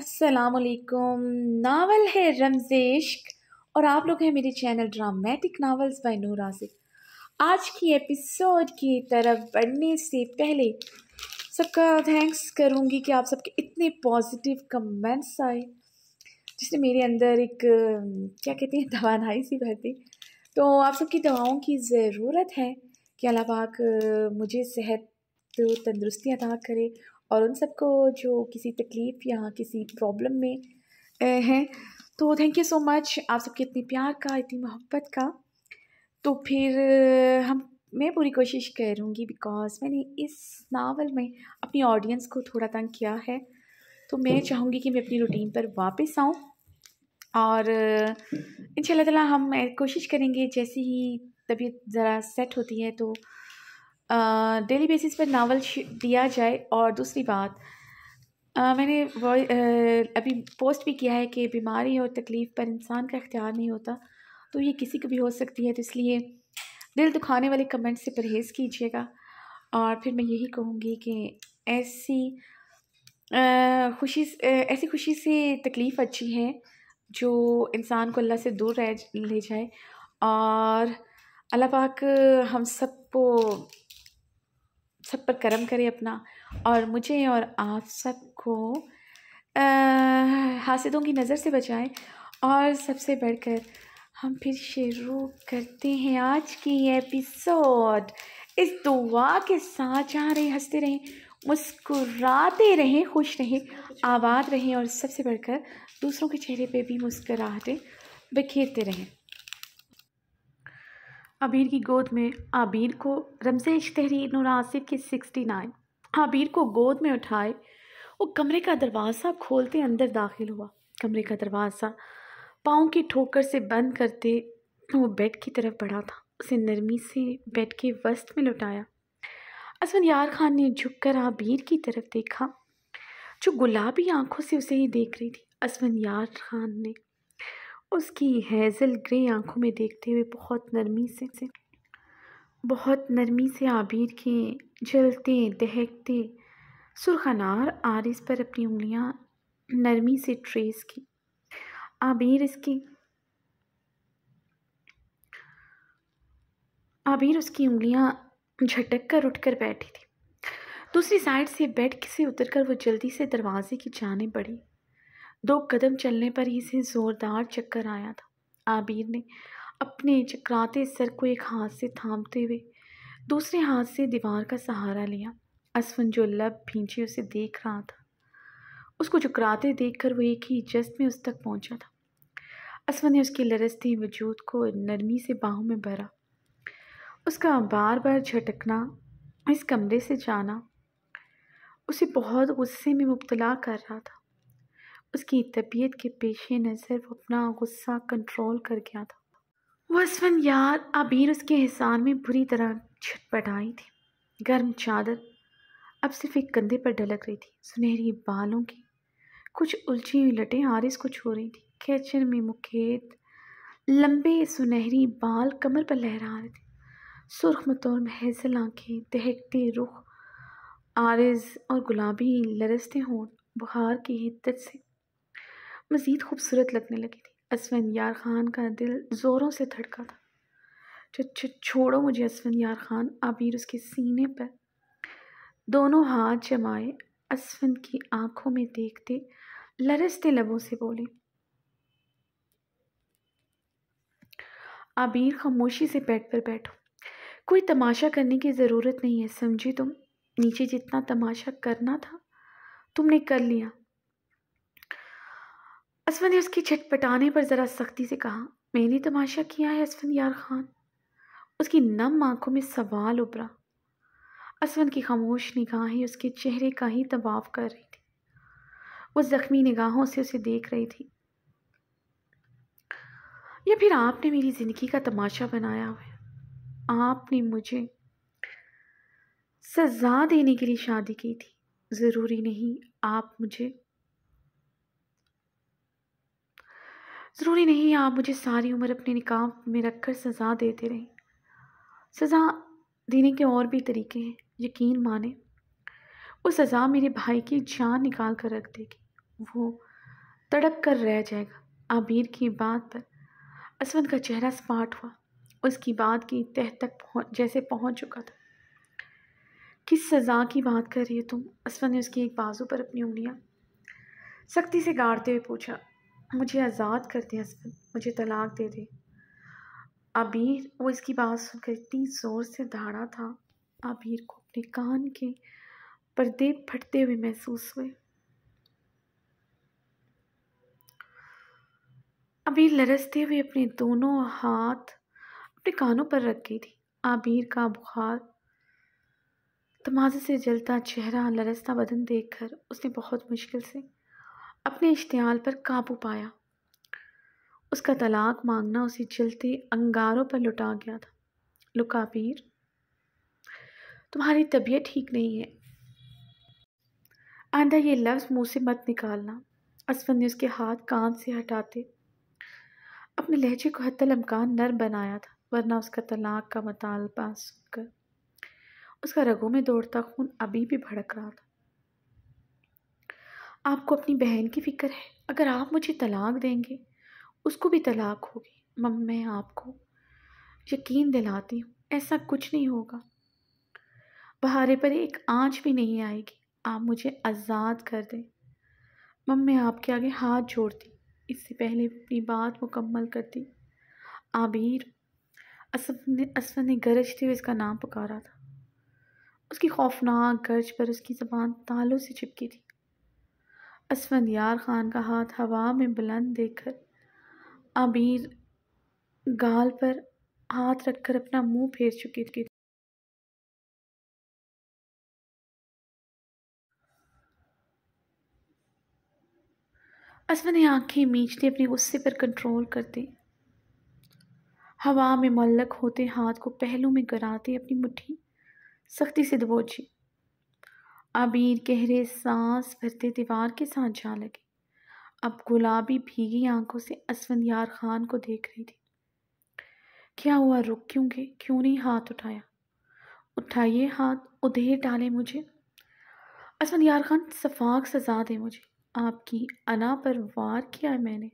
असलकुम नावल है रमजेश और आप लोग हैं मेरे channel dramatic novels by Noor Aashiq आज की एपिसोड की तरफ बढ़ने से पहले सबका थैंक्स करूँगी कि आप सबके इतने पॉजिटिव कमेंट्स आए जिसने मेरे अंदर एक क्या कहते हैं दवानाई सी भरती तो आप सबकी दवाओं की ज़रूरत है कि अलावा पाक मुझे सेहत तंदुरुस्ती अदा करे और उन सबको जो किसी तकलीफ़ या किसी प्रॉब्लम में हैं तो थैंक यू सो मच आप सबके इतने प्यार का इतनी मोहब्बत का तो फिर हम मैं पूरी कोशिश करूँगी बिकॉज़ मैंने इस नावल में अपनी ऑडियंस को थोड़ा तंग किया है तो मैं हम्म। चाहूँगी कि मैं अपनी रूटीन पर वापस आऊँ और इन ताला हम कोशिश करेंगे जैसे ही तबीयत ज़रा सेट होती है तो डेली बेसिस पर नावल दिया जाए और दूसरी बात आ, मैंने वो अभी पोस्ट भी किया है कि बीमारी और तकलीफ़ पर इंसान का इख्तियार नहीं होता तो ये किसी को भी हो सकती है तो इसलिए दिल दुखाने वाले कमेंट से परहेज़ कीजिएगा और फिर मैं यही कहूँगी कि ऐसी खुशी ऐसी खुशी से तकलीफ़ अच्छी है जो इंसान को अल्लाह से दूर रह ले जाए और अल्लाह पाक हम सबको सब पर करम करें अपना और मुझे और आप सबको हासिदों की नज़र से बचाएं और सबसे बढ़कर हम फिर शुरू करते हैं आज की एपिसोड इस दुआ के साथ जहाँ रहें हंसते रहें मुस्कुराते रहें खुश रहें आबाद रहें और सबसे बढ़कर दूसरों के चेहरे पे भी मुस्कुराहटें बिखेरते रहें अबीर की गोद में आबिर को रमजेश तहरीर नूर आसिफ की सिक्सटी नाइन आबिर को गोद में उठाए वो कमरे का दरवाज़ा खोलते अंदर दाखिल हुआ कमरे का दरवाज़ा पाँव की ठोकर से बंद करते वो बेड की तरफ बढ़ा था उसे नरमी से बेड के वस्त में लुटाया असवन यार खान ने झुक कर आबिर की तरफ देखा जो गुलाबी आंखों से उसे ही देख रही थी असवन यार खान ने उसकी हैजल ग्रे आंखों में देखते हुए बहुत नरमी से बहुत नरमी से आबिर के जलते दहकते सुरखनार आरिस पर अपनी उंगलियां नरमी से ट्रेस की आबिर इसकी आबिर उसकी उंगलियां झटक कर उठ कर बैठी थी दूसरी साइड से बेड से उतरकर वो जल्दी से दरवाजे की जाने बढ़ी दो कदम चलने पर ही इसे ज़ोरदार चक्कर आया था आबिर ने अपने चकराते सर को एक हाथ से थामते हुए दूसरे हाथ से दीवार का सहारा लिया असफन जो लब भींचे उसे देख रहा था उसको चकराते देख कर वो एक ही जस्त में उस तक पहुंचा था असफन ने उसकी लरसते वजूद को नरमी से बाहों में भरा उसका बार बार झटकना इस कमरे से जाना उसे बहुत गुस्से में मुबतला कर रहा था उसकी तबीयत के पेश नज़र वो अपना गुस्सा कंट्रोल कर गया था वसफन यार आबिर उसके एहसान में बुरी तरह छटपट आई थी गर्म चादर अब सिर्फ एक कंधे पर ढलक रही थी सुनहरी बालों की कुछ उलझी हुई लटें आरिस को छू रही थी खेचर में मुखेत लंबे सुनहरी बाल कमर पर लहरा रहे थे सुरख मतौर महजल आँखें दहकते रुख आरिस और गुलाबी लरसते हों बुखार की हिद्दत से मज़ीद खूबसूरत लगने लगी थी असवन यार ख़ान का दिल ज़ोरों से धड़का था छो, छोड़ो मुझे असवन यार ख़ान आबिर उसके सीने पर दोनों हाथ जमाए असवन की आंखों में देखते लरसते लबों से बोले आबिर खामोशी से बेड पर बैठो कोई तमाशा करने की ज़रूरत नहीं है समझी तुम नीचे जितना तमाशा करना था तुमने कर लिया असफन ने उसकी छटपटाने पर ज़रा सख्ती से कहा मैंने तमाशा किया है असफन यार खान उसकी नम आंखों में सवाल उभरा असवन की खामोश निगाहें उसके चेहरे का ही तबाव कर रही थी वो ज़ख्मी निगाहों से उसे देख रही थी या फिर आपने मेरी ज़िंदगी का तमाशा बनाया हुआ आपने मुझे सज़ा देने के लिए शादी की थी ज़रूरी नहीं आप मुझे ज़रूरी नहीं आप मुझे सारी उम्र अपने निकाह में रख कर सज़ा देते रहें सज़ा देने के और भी तरीके हैं यकीन माने वो सज़ा मेरे भाई की जान निकाल कर रख देगी वो तड़प कर रह जाएगा आबिर की बात पर असवंत का चेहरा स्पाट हुआ उसकी बात की तह तक पहुँच जैसे पहुँच चुका था किस सज़ा की बात कर रही है तुम असवंत ने उसकी एक बाजू पर अपनी उंगलियाँ सख्ती से गाड़ते हुए पूछा मुझे आज़ाद कर दे हस्बैंड मुझे तलाक दे दे अबीर वो इसकी बात सुनकर इतनी ज़ोर से दहाड़ा था आबिर को अपने कान के पर्दे फटते हुए महसूस हुए अबीर लरसते हुए अपने दोनों हाथ अपने कानों पर रख गई थी आबिर का बुखार तमाजे से जलता चेहरा लरसता बदन देखकर उसने बहुत मुश्किल से अपने इश्तियाल पर काबू पाया उसका तलाक मांगना उसे जलते अंगारों पर लुटा गया था लुकापीर तुम्हारी तबीयत ठीक नहीं है आंदा ये लफ्ज़ मुंह से मत निकालना असफन ने उसके हाथ कान से हटाते अपने लहजे को हतल लमकान नर्म बनाया था वरना उसका तलाक का मतालबा सुनकर उसका रगों में दौड़ता खून अभी भी भड़क रहा था आपको अपनी बहन की फ़िक्र है अगर आप मुझे तलाक देंगे उसको भी तलाक होगी मम मैं आपको यकीन दिलाती हूँ ऐसा कुछ नहीं होगा बहारे पर एक आँच भी नहीं आएगी आप मुझे आज़ाद कर दें मम मैं आपके आगे हाथ जोड़ती इससे पहले अपनी बात मुकम्मल करती आबिर असफ ने असफ ने गरजते हुए इसका नाम पुकारा था उसकी खौफनाक गर्ज पर उसकी ज़बान तालों से चिपकी थी यार ख़ान का हाथ हवा में बुलंद देखकर आबीर गाल पर हाथ रखकर अपना मुंह फेर चुकी थी असमा आंखें मींचते अपने गुस्से पर कंट्रोल करते हवा में मल्लक होते हाथ को पहलू में गराते अपनी मुट्ठी सख्ती से दबोची अबीर गहरे सांस भरते दीवार के साथ जा लगे अब गुलाबी भीगी आंखों से असफंद यार खान को देख रही थी क्या हुआ रुक क्यों गए क्यों नहीं हाथ उठाया उठाइए हाथ उधेर डाले मुझे असवंत यार खान सफाक सजा दे मुझे आपकी अना पर वार किया है मैंने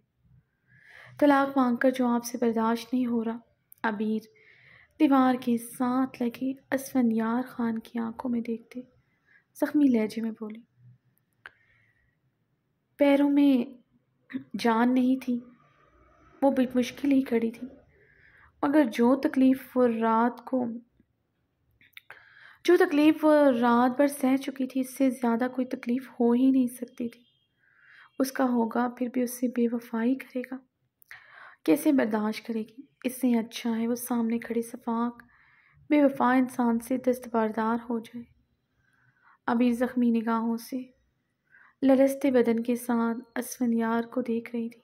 तलाक मांग कर जो आपसे बर्दाश्त नहीं हो रहा अबीर दीवार के साथ लगे असफन यार खान की आंखों में देखते ज़ख्मी लहजे में बोली पैरों में जान नहीं थी वो मुश्किल ही खड़ी थी मगर जो तकलीफ़ वो रात को जो तकलीफ़ वो रात भर सह चुकी थी इससे ज़्यादा कोई तकलीफ़ हो ही नहीं सकती थी उसका होगा फिर भी उससे बेवफाई करेगा कैसे बर्दाश्त करेगी इससे अच्छा है वो सामने खड़े सफाक बेवफा इंसान से दस्तबारदार हो जाए अभी ज़ख्मी निगाहों से लरसते बदन के साथ असवन यार को देख रही थी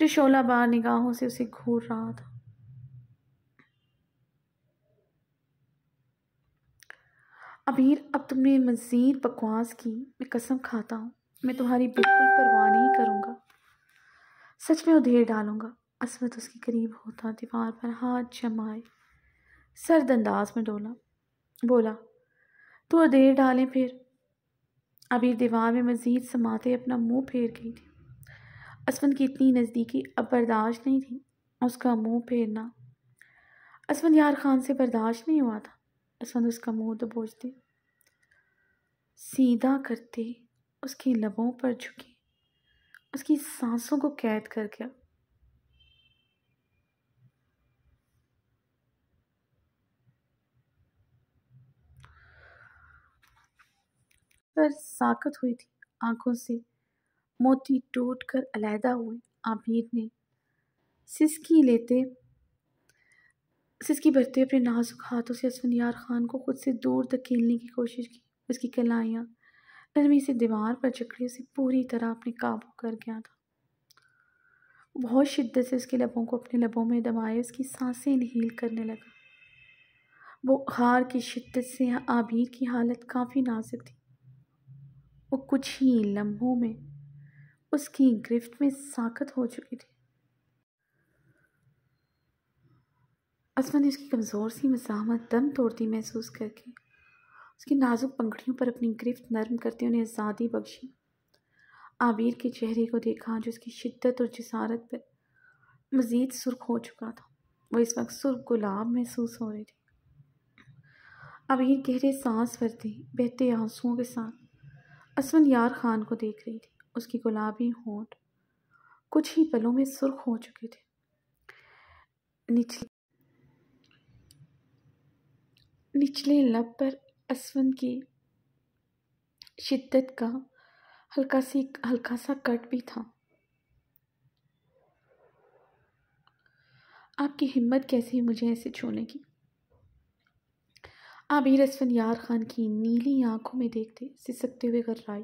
जो शोला बार निगाहों से उसे घूर रहा था अबीर अब तुमने मज़ीद बकवास की मैं कसम खाता हूँ मैं तुम्हारी बिल्कुल परवाह नहीं करूँगा सच में उधेर डालूँगा असमत उसके करीब होता दीवार पर हाथ जमाए सर्द अंदाज में डोला बोला तो देर डालें फिर अबीर दीवार में मज़ीद समाते अपना मुंह फेर गई थी असवंत की इतनी नज़दीकी अब बर्दाश्त नहीं थी उसका मुंह फेरना असवंत यार खान से बर्दाश्त नहीं हुआ था असवंत उसका मुंह दबोचते तो सीधा करते उसकी लबों पर झुकी उसकी सांसों को कैद कर गया पर साकत हुई थी आंखों से मोती टूट कर अलहदा हुई आमिर ने सिसकी लेते सिसकी भरते अपने नाजुक हाथों से असफनियार खान को खुद से दूर धकेलने की कोशिश की उसकी कलाइयाँ नरमी से दीवार पर चकड़ी उसे पूरी तरह अपने काबू कर गया था बहुत शिद्दत से उसके लबों को अपने लबों में दबाए उसकी सांसें हील करने लगा बुखार की शिद्दत से आबिर की हालत काफ़ी नाजुक थी वो कुछ ही लम्हों में उसकी गिरफ्त में साखत हो चुकी थी असमा ने उसकी कमज़ोर सी मजामत दम तोड़ती महसूस करके उसकी नाजुक पंखड़ियों पर अपनी गिरफ्त नरम करते उन्हें आज़ादी बख्शी आबिर के चेहरे को देखा जो उसकी शिद्दत और जसारत पर मज़ीद सुर्ख हो चुका था वो इस वक्त सुर्ख गुलाब महसूस हो रही थी आबिर गहरे सांस भरते बहते आंसुओं के साथ असवन यार खान को देख रही थी उसकी गुलाबी होंठ कुछ ही पलों में सुर्ख हो चुके थे निचले निचले लब पर असवन की शिद्दत का हल्का सी हल्का सा कट भी था आपकी हिम्मत कैसी है मुझे ऐसे छूने की आबिर असफन यार खान की नीली आंखों में देखते सिसकते हुए गर्राई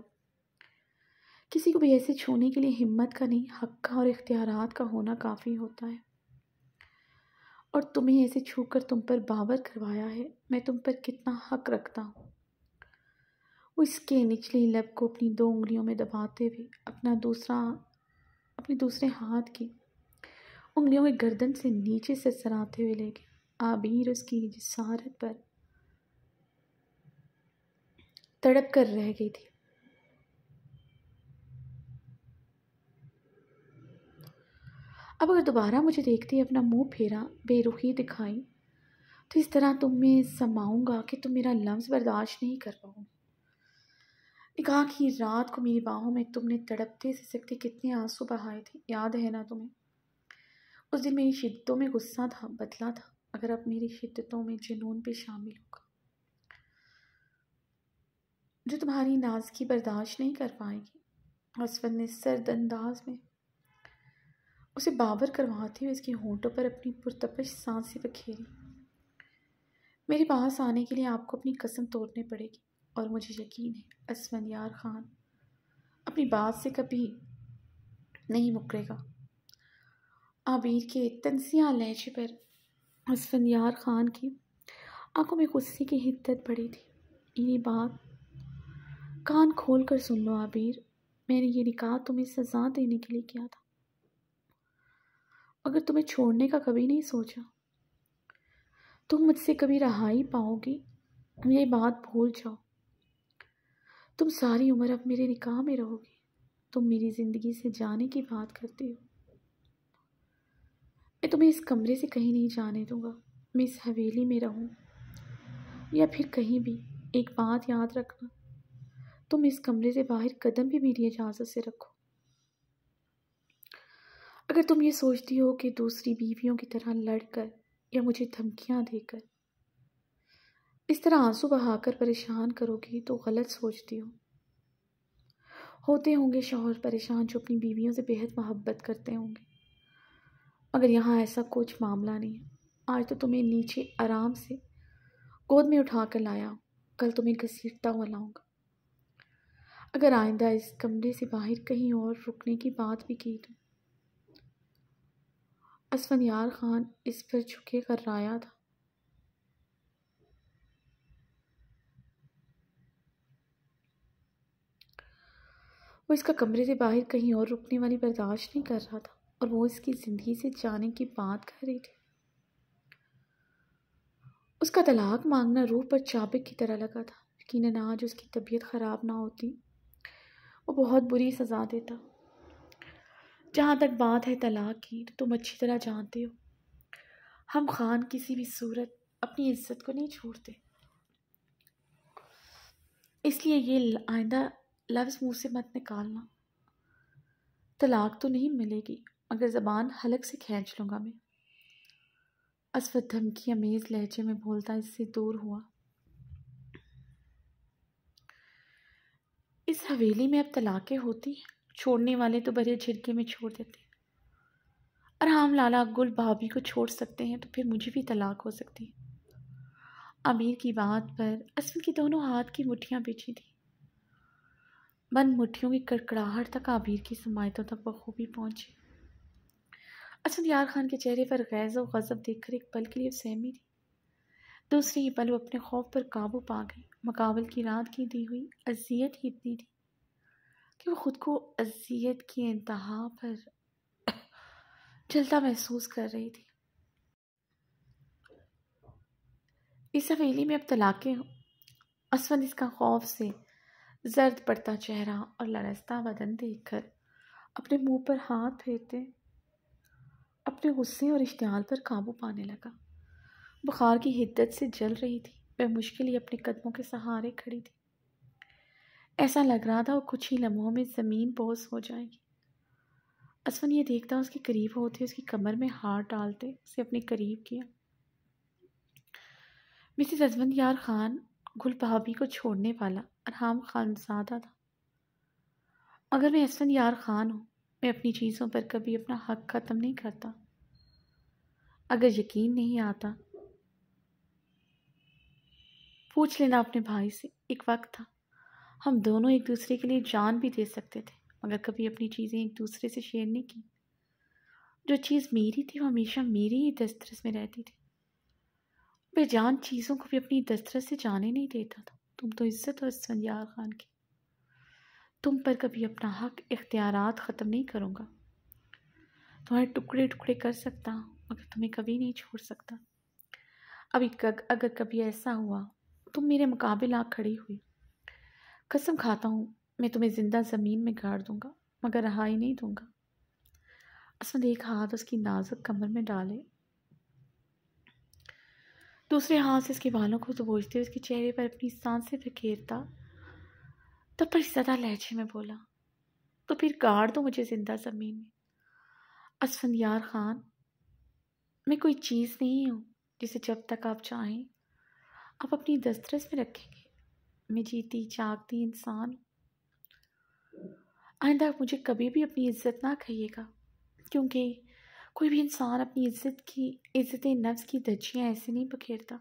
किसी को भी ऐसे छूने के लिए हिम्मत का नहीं हक का और इख्तियार का होना काफ़ी होता है और तुम्हें ऐसे छू कर तुम पर बावर करवाया है मैं तुम पर कितना हक रखता हूँ उसके निचले लब को अपनी दो उंगलियों में दबाते हुए अपना दूसरा अपने दूसरे हाथ की उंगलियों के गर्दन से नीचे से सराते हुए ले गया आबिर उसकी जिसारत पर तड़प कर रह गई थी अब अगर दोबारा मुझे देखती अपना मुंह फेरा बेरुखी दिखाई तो इस तरह तुम्हें समाऊंगा कि तुम मेरा लफ्ज़ बर्दाश्त नहीं कर पाओ एक आखिरी रात को मेरी बाहों में तुमने तड़पते से सकते कितने आंसू बहाए थे याद है ना तुम्हें उस दिन मेरी शिद्दतों में गुस्सा था बदला था अगर अब मेरी शिद्दतों में जुनून भी शामिल होगा जो तुम्हारी नाजगी बर्दाश्त नहीं कर पाएगी असफर ने सर्द अंदाज में उसे बाबर करवाते हुए इसके होंठों पर अपनी पुरतपश सांसें बखेरी मेरे पास आने के लिए आपको अपनी कसम तोड़नी पड़ेगी और मुझे यकीन है असमन यार खान अपनी बात से कभी नहीं मुकरेगा आबिर के तनसिया लहजे पर असफन यार खान की आंखों में गुस्से की हिद्दत बढ़ी थी इन्हें बात कान खोल कर सुन लो आबिर मैंने ये निकाह तुम्हें सजा देने के लिए किया था अगर तुम्हें छोड़ने का कभी नहीं सोचा तुम मुझसे कभी रहाई पाओगी ये बात भूल जाओ तुम सारी उम्र अब मेरे निकाह में रहोगे तुम मेरी ज़िंदगी से जाने की बात करते हो मैं तुम्हें इस कमरे से कहीं नहीं जाने दूंगा मैं इस हवेली में रहूं या फिर कहीं भी एक बात याद रखना तुम इस कमरे से बाहर कदम भी मेरी इजाज़त से रखो अगर तुम ये सोचती हो कि दूसरी बीवियों की तरह लड़कर या मुझे धमकियां देकर इस तरह आंसू बहाकर परेशान करोगी तो गलत सोचती हो होते होंगे शोहर परेशान जो अपनी बीवियों से बेहद मोहब्बत करते होंगे मगर यहाँ ऐसा कुछ मामला नहीं है आज तो तुम्हें नीचे आराम से गोद में उठा कर लाया कल तुम्हें घसीटता हुआ लाऊंगा अगर आइंदा इस कमरे से बाहर कहीं और रुकने की बात भी की तो असफन यार खान इस पर झुके कर राया था वो इसका कमरे से बाहर कहीं और रुकने वाली बर्दाश्त नहीं कर रहा था और वो इसकी ज़िंदगी से जाने की बात कर रही थी उसका तलाक मांगना रूह पर चाबे की तरह लगा था यकीन आज उसकी तबीयत ख़राब ना होती वो बहुत बुरी सज़ा देता जहाँ तक बात है तलाक की तो तुम अच्छी तरह जानते हो हम खान किसी भी सूरत अपनी इज्जत को नहीं छोड़ते इसलिए ये आइंदा लफ्ज़ मुँह से मत निकालना तलाक तो नहीं मिलेगी मगर ज़बान हलक से खींच लूँगा मैं असफ धमकी अमेज़ लहजे में बोलता इससे दूर हुआ इस हवेली में अब तलाक़ें होती हैं छोड़ने वाले तो बड़े झिरके में छोड़ देते हैं और हाँ, हम लाला गुल भाभी को छोड़ सकते हैं तो फिर मुझे भी तलाक हो सकती है अमीर की बात पर असम की दोनों हाथ की मुठियाँ बेची थी बंद मुठियों की कड़कड़ाहट तक आमिर की समायतों तक बखूबी पहुँची असद यार खान के चेहरे पर गैज़ और गज़ब देखकर एक पल के लिए सहमी थी दूसरे ही पल वो अपने खौफ पर काबू पा गई मकाबल की रात की दी हुई अजियत ही इतनी थी कि वो ख़ुद को अजियत की इंतहा पर जलता महसूस कर रही थी इस हवेली में अब तलाक़ें हों असवन इसका खौफ से जर्द पड़ता चेहरा और लरसता बदन देखकर अपने मुंह पर हाथ फेरते अपने गुस्से और इश्तियाल पर काबू पाने लगा बुखार की हिद्दत से जल रही थी वह मुश्किल ही अपने कदमों के सहारे खड़ी थी ऐसा लग रहा था वो कुछ ही लम्हों में ज़मीन बोस हो जाएगी असवन ये देखता उसके करीब होते उसकी कमर में हार डालते उसे अपने करीब किया मिसिस अजवंत यार खान गुल भाभी को छोड़ने वाला और खान खानसादा था अगर मैं असवन यार खान हूँ मैं अपनी चीज़ों पर कभी अपना हक ख़त्म नहीं करता अगर यकीन नहीं आता पूछ लेना अपने भाई से एक वक्त था हम दोनों एक दूसरे के लिए जान भी दे सकते थे मगर कभी अपनी चीज़ें एक दूसरे से शेयर नहीं की जो चीज़ मेरी थी वो हमेशा मेरी ही दस्तरस में रहती थी बेजान चीज़ों को भी अपनी दस्तरस से जाने नहीं देता था तुम तो इज्जत हो संजाल खान की तुम पर कभी अपना हक इख्तियार ख़त्म नहीं करूँगा तुम्हारे टुकड़े टुकड़े कर सकता मगर तुम्हें कभी नहीं छोड़ सकता अभी अगर कभी ऐसा हुआ तुम मेरे मुकाबले आ खड़ी हुई कसम खाता हूँ मैं तुम्हें ज़िंदा ज़मीन में गाड़ दूँगा मगर रहा ही नहीं दूँगा असद एक हाथ उसकी नाजुक कमर में डाले दूसरे हाथ से उसके बालों को दबोचते उसके चेहरे पर अपनी सांसें फकेरता तब पर सदा लहजे में बोला तो फिर गाड़ दो मुझे ज़िंदा ज़मीन में यार खान मैं कोई चीज़ नहीं हूँ जिसे जब तक आप चाहें आप अपनी दस्तरस में रखेंगे मैं जीती जागती इंसान आइंदा आप मुझे कभी भी अपनी इज्जत ना कहिएगा क्योंकि कोई भी इंसान अपनी इज्जत की इज्जत नफ्स की धज्जियाँ ऐसे नहीं बखेरता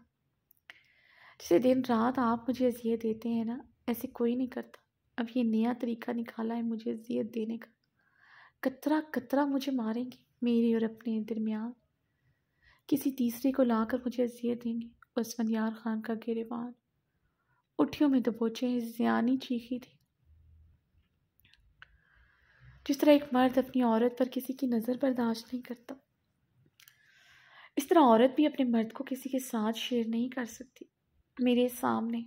जैसे दिन रात आप मुझे अजियत देते हैं ना ऐसे कोई नहीं करता अब ये नया तरीका निकाला है मुझे अजियत देने का कतरा कतरा मुझे मारेंगे मेरे और अपने दरमियान किसी तीसरे को लाकर मुझे अजियत देंगे बसवन यार खान का गिरवान उठियों में दबोचे तो जियानी चीखी थी जिस तरह एक मर्द अपनी औरत पर किसी की नज़र बर्दाश्त नहीं करता इस तरह औरत भी अपने मर्द को किसी के साथ शेयर नहीं कर सकती मेरे सामने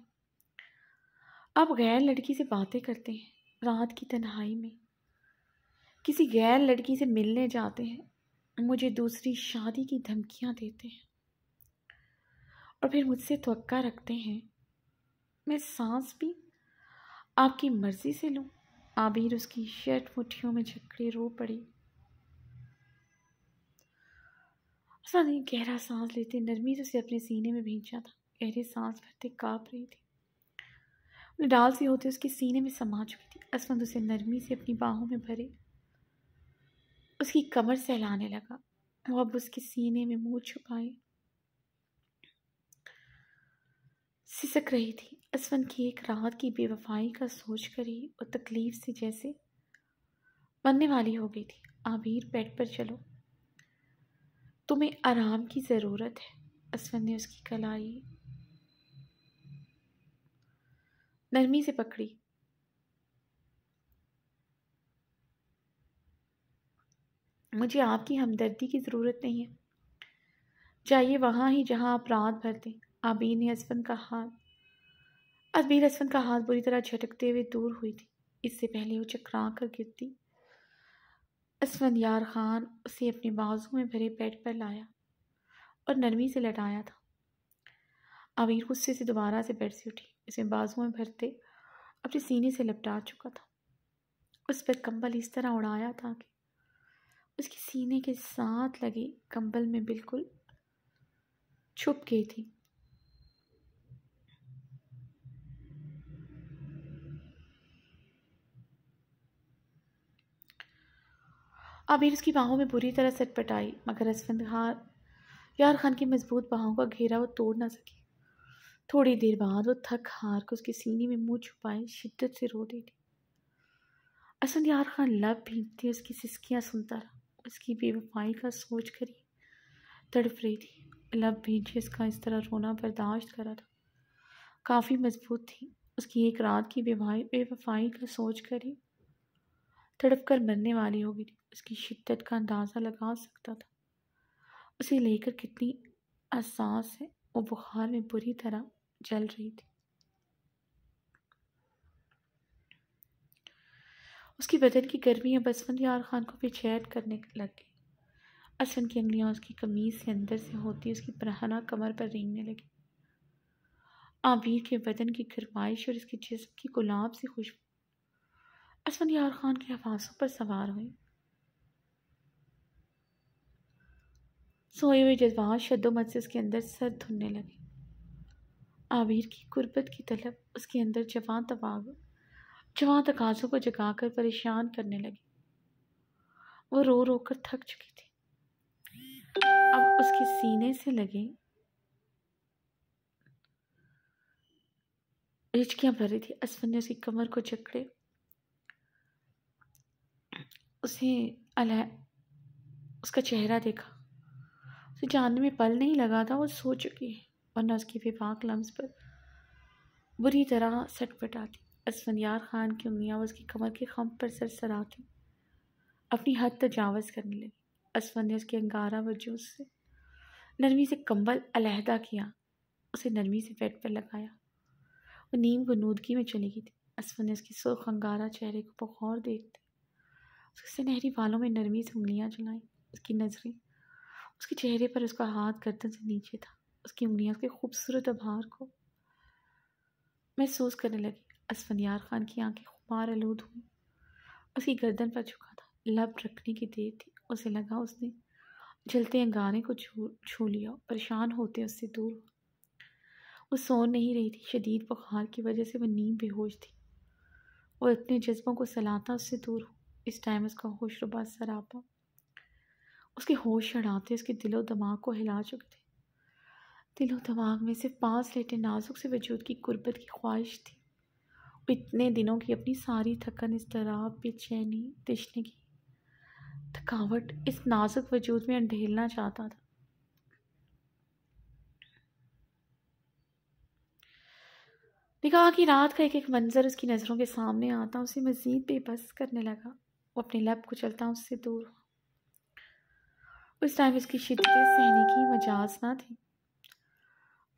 आप गैर लड़की से बातें करते हैं रात की तन्हाई में किसी गैर लड़की से मिलने जाते हैं मुझे दूसरी शादी की धमकियां देते हैं और फिर मुझसे तवक्का रखते हैं मैं सांस भी आपकी मर्ज़ी से लूँ आबिर उसकी शर्ट मुठियों में जकड़े रो पड़ी उसने गहरा सांस लेते नरमी से उसे अपने सीने में भींचा था गहरे सांस भरते काँप रही थी डाल सी होते उसके सीने में समा चुकी थी असमंद उसे नरमी से अपनी बाहों में भरे उसकी कमर सहलाने लगा वो अब उसके सीने में मुँह छुपाए सिसक रही थी असवन की एक रात की बेवफाई का सोच कर ही और तकलीफ़ से जैसे मरने वाली हो गई थी आबिर बेड पर चलो तुम्हें आराम की ज़रूरत है असवन ने उसकी कलाई नरमी से पकड़ी मुझे आपकी हमदर्दी की ज़रूरत नहीं है जाइए वहाँ ही जहाँ आप रात भर दें आबी ने हसफन का हाथ अबीर हसफन का हाथ बुरी तरह झटकते हुए दूर हुई थी इससे पहले वो चकरा कर गिरती असवन यार खान उसे अपने बाजू में भरे पेट पर लाया और नरमी से लटाया था आमिर गुस्से से दोबारा से बेड से उठी उसे बाजुओं में भरते अपने सीने से लपटा चुका था उस पर कंबल इस तरह उड़ाया था कि उसके सीने के साथ लगे कंबल में बिल्कुल छुप गई थी आमिर उसकी बाहों में बुरी तरह सटपट आई मगर असफंद खान यार खान की मजबूत बाहों का घेरा वो तोड़ ना सकी थोड़ी देर बाद वो थक हार कर उसके सीने में मुंह छुपाए शिद्दत से रो थी असंद यार खान लब भीगते उसकी सिस्कियाँ सुनता रहा उसकी बेवफाई का सोच करी तड़प रही थी लब भीगे उसका इस तरह रोना बर्दाश्त करा था काफ़ी मजबूत थी उसकी एक रात की बेवफाई बेवफाई का सोच करी तड़प कर मरने वाली हो गई थी उसकी शिद्दत का अंदाज़ा लगा सकता था उसे लेकर कितनी एहसास है वो बुखार में बुरी तरह जल रही थी उसकी बदन की गर्मी अब असवंत यार खान को बेचैन करने लग गई असन की उंगलियाँ उसकी कमीज़ से अंदर से होती उसकी बरहना कमर पर रेंगने लगी आबीर के बदन की गरमाइश और इसके जिस्म की गुलाब सी खुशबू असवंत यार खान के हवासों पर सवार हुई सोए हुए जज्बात शदोमत से उसके अंदर सर धुनने लगे आबिर की गुर्बत की तलब उसके अंदर जवान तवाग जवान तकाजों को जगाकर परेशान करने लगी वो रो रो कर थक चुकी थी अब उसके सीने से लगे रिचकियाँ भर रही थी असफन ने उसकी कमर को जकड़े उसे अलह उसका चेहरा देखा उसे जानने में पल नहीं लगा था वो सो चुकी और न उसकी विपाक लम्स पर बुरी तरह आती थी यार खान की उंगलियाँ उसकी कमर के खम पर सर थी अपनी हद तजावज़ करने लगी असमन ने उसके अंगारा वजूद से नरमी से कंबल अलहदा किया उसे नरमी से बेड पर लगाया वो नीम गनूदगी में चली गई थी असमन ने उसकी सुर्ख अंगारा चेहरे को बखौर देखते उसके सुनहरी बालों में नरमी से उंगलियाँ चलाई उसकी नजरें उसके चेहरे पर उसका हाथ गर्दन से नीचे था उसकी उंगलियां उसके खूबसूरत आभार को महसूस करने लगी असफनियार खान की आंखें खुमार आलूद हुई उसकी गर्दन पर झुका था लब रखने की देर थी उसे लगा उसने जलते अंगारे को छू छू लिया परेशान होते उससे दूर हुआ वो सो नहीं रही थी शदीद बुखार की वजह से वह नींद बेहोश थी वो अपने जज्बों को सलाता उससे दूर हो इस टाइम उसका होशरुबा सरापा उसके होश चढ़ाते उसके दिलो दिमाग को हिला चुके थे दिलो दिमाग में सिर्फ पाँच लेटे नाजुक से वजूद की गुर्बत की ख्वाहिश थी इतने दिनों की अपनी सारी थकन इस तरह बेचैनी तिशने की थकावट इस नाजुक वजूद में अंढेलना चाहता था निकाह की रात का एक एक मंजर उसकी नज़रों के सामने आता उसे मज़ीद बेबस करने लगा वो अपने लब चलता उससे दूर हुआ उस टाइम इसकी शिद्दत सहने की मजाज ना थी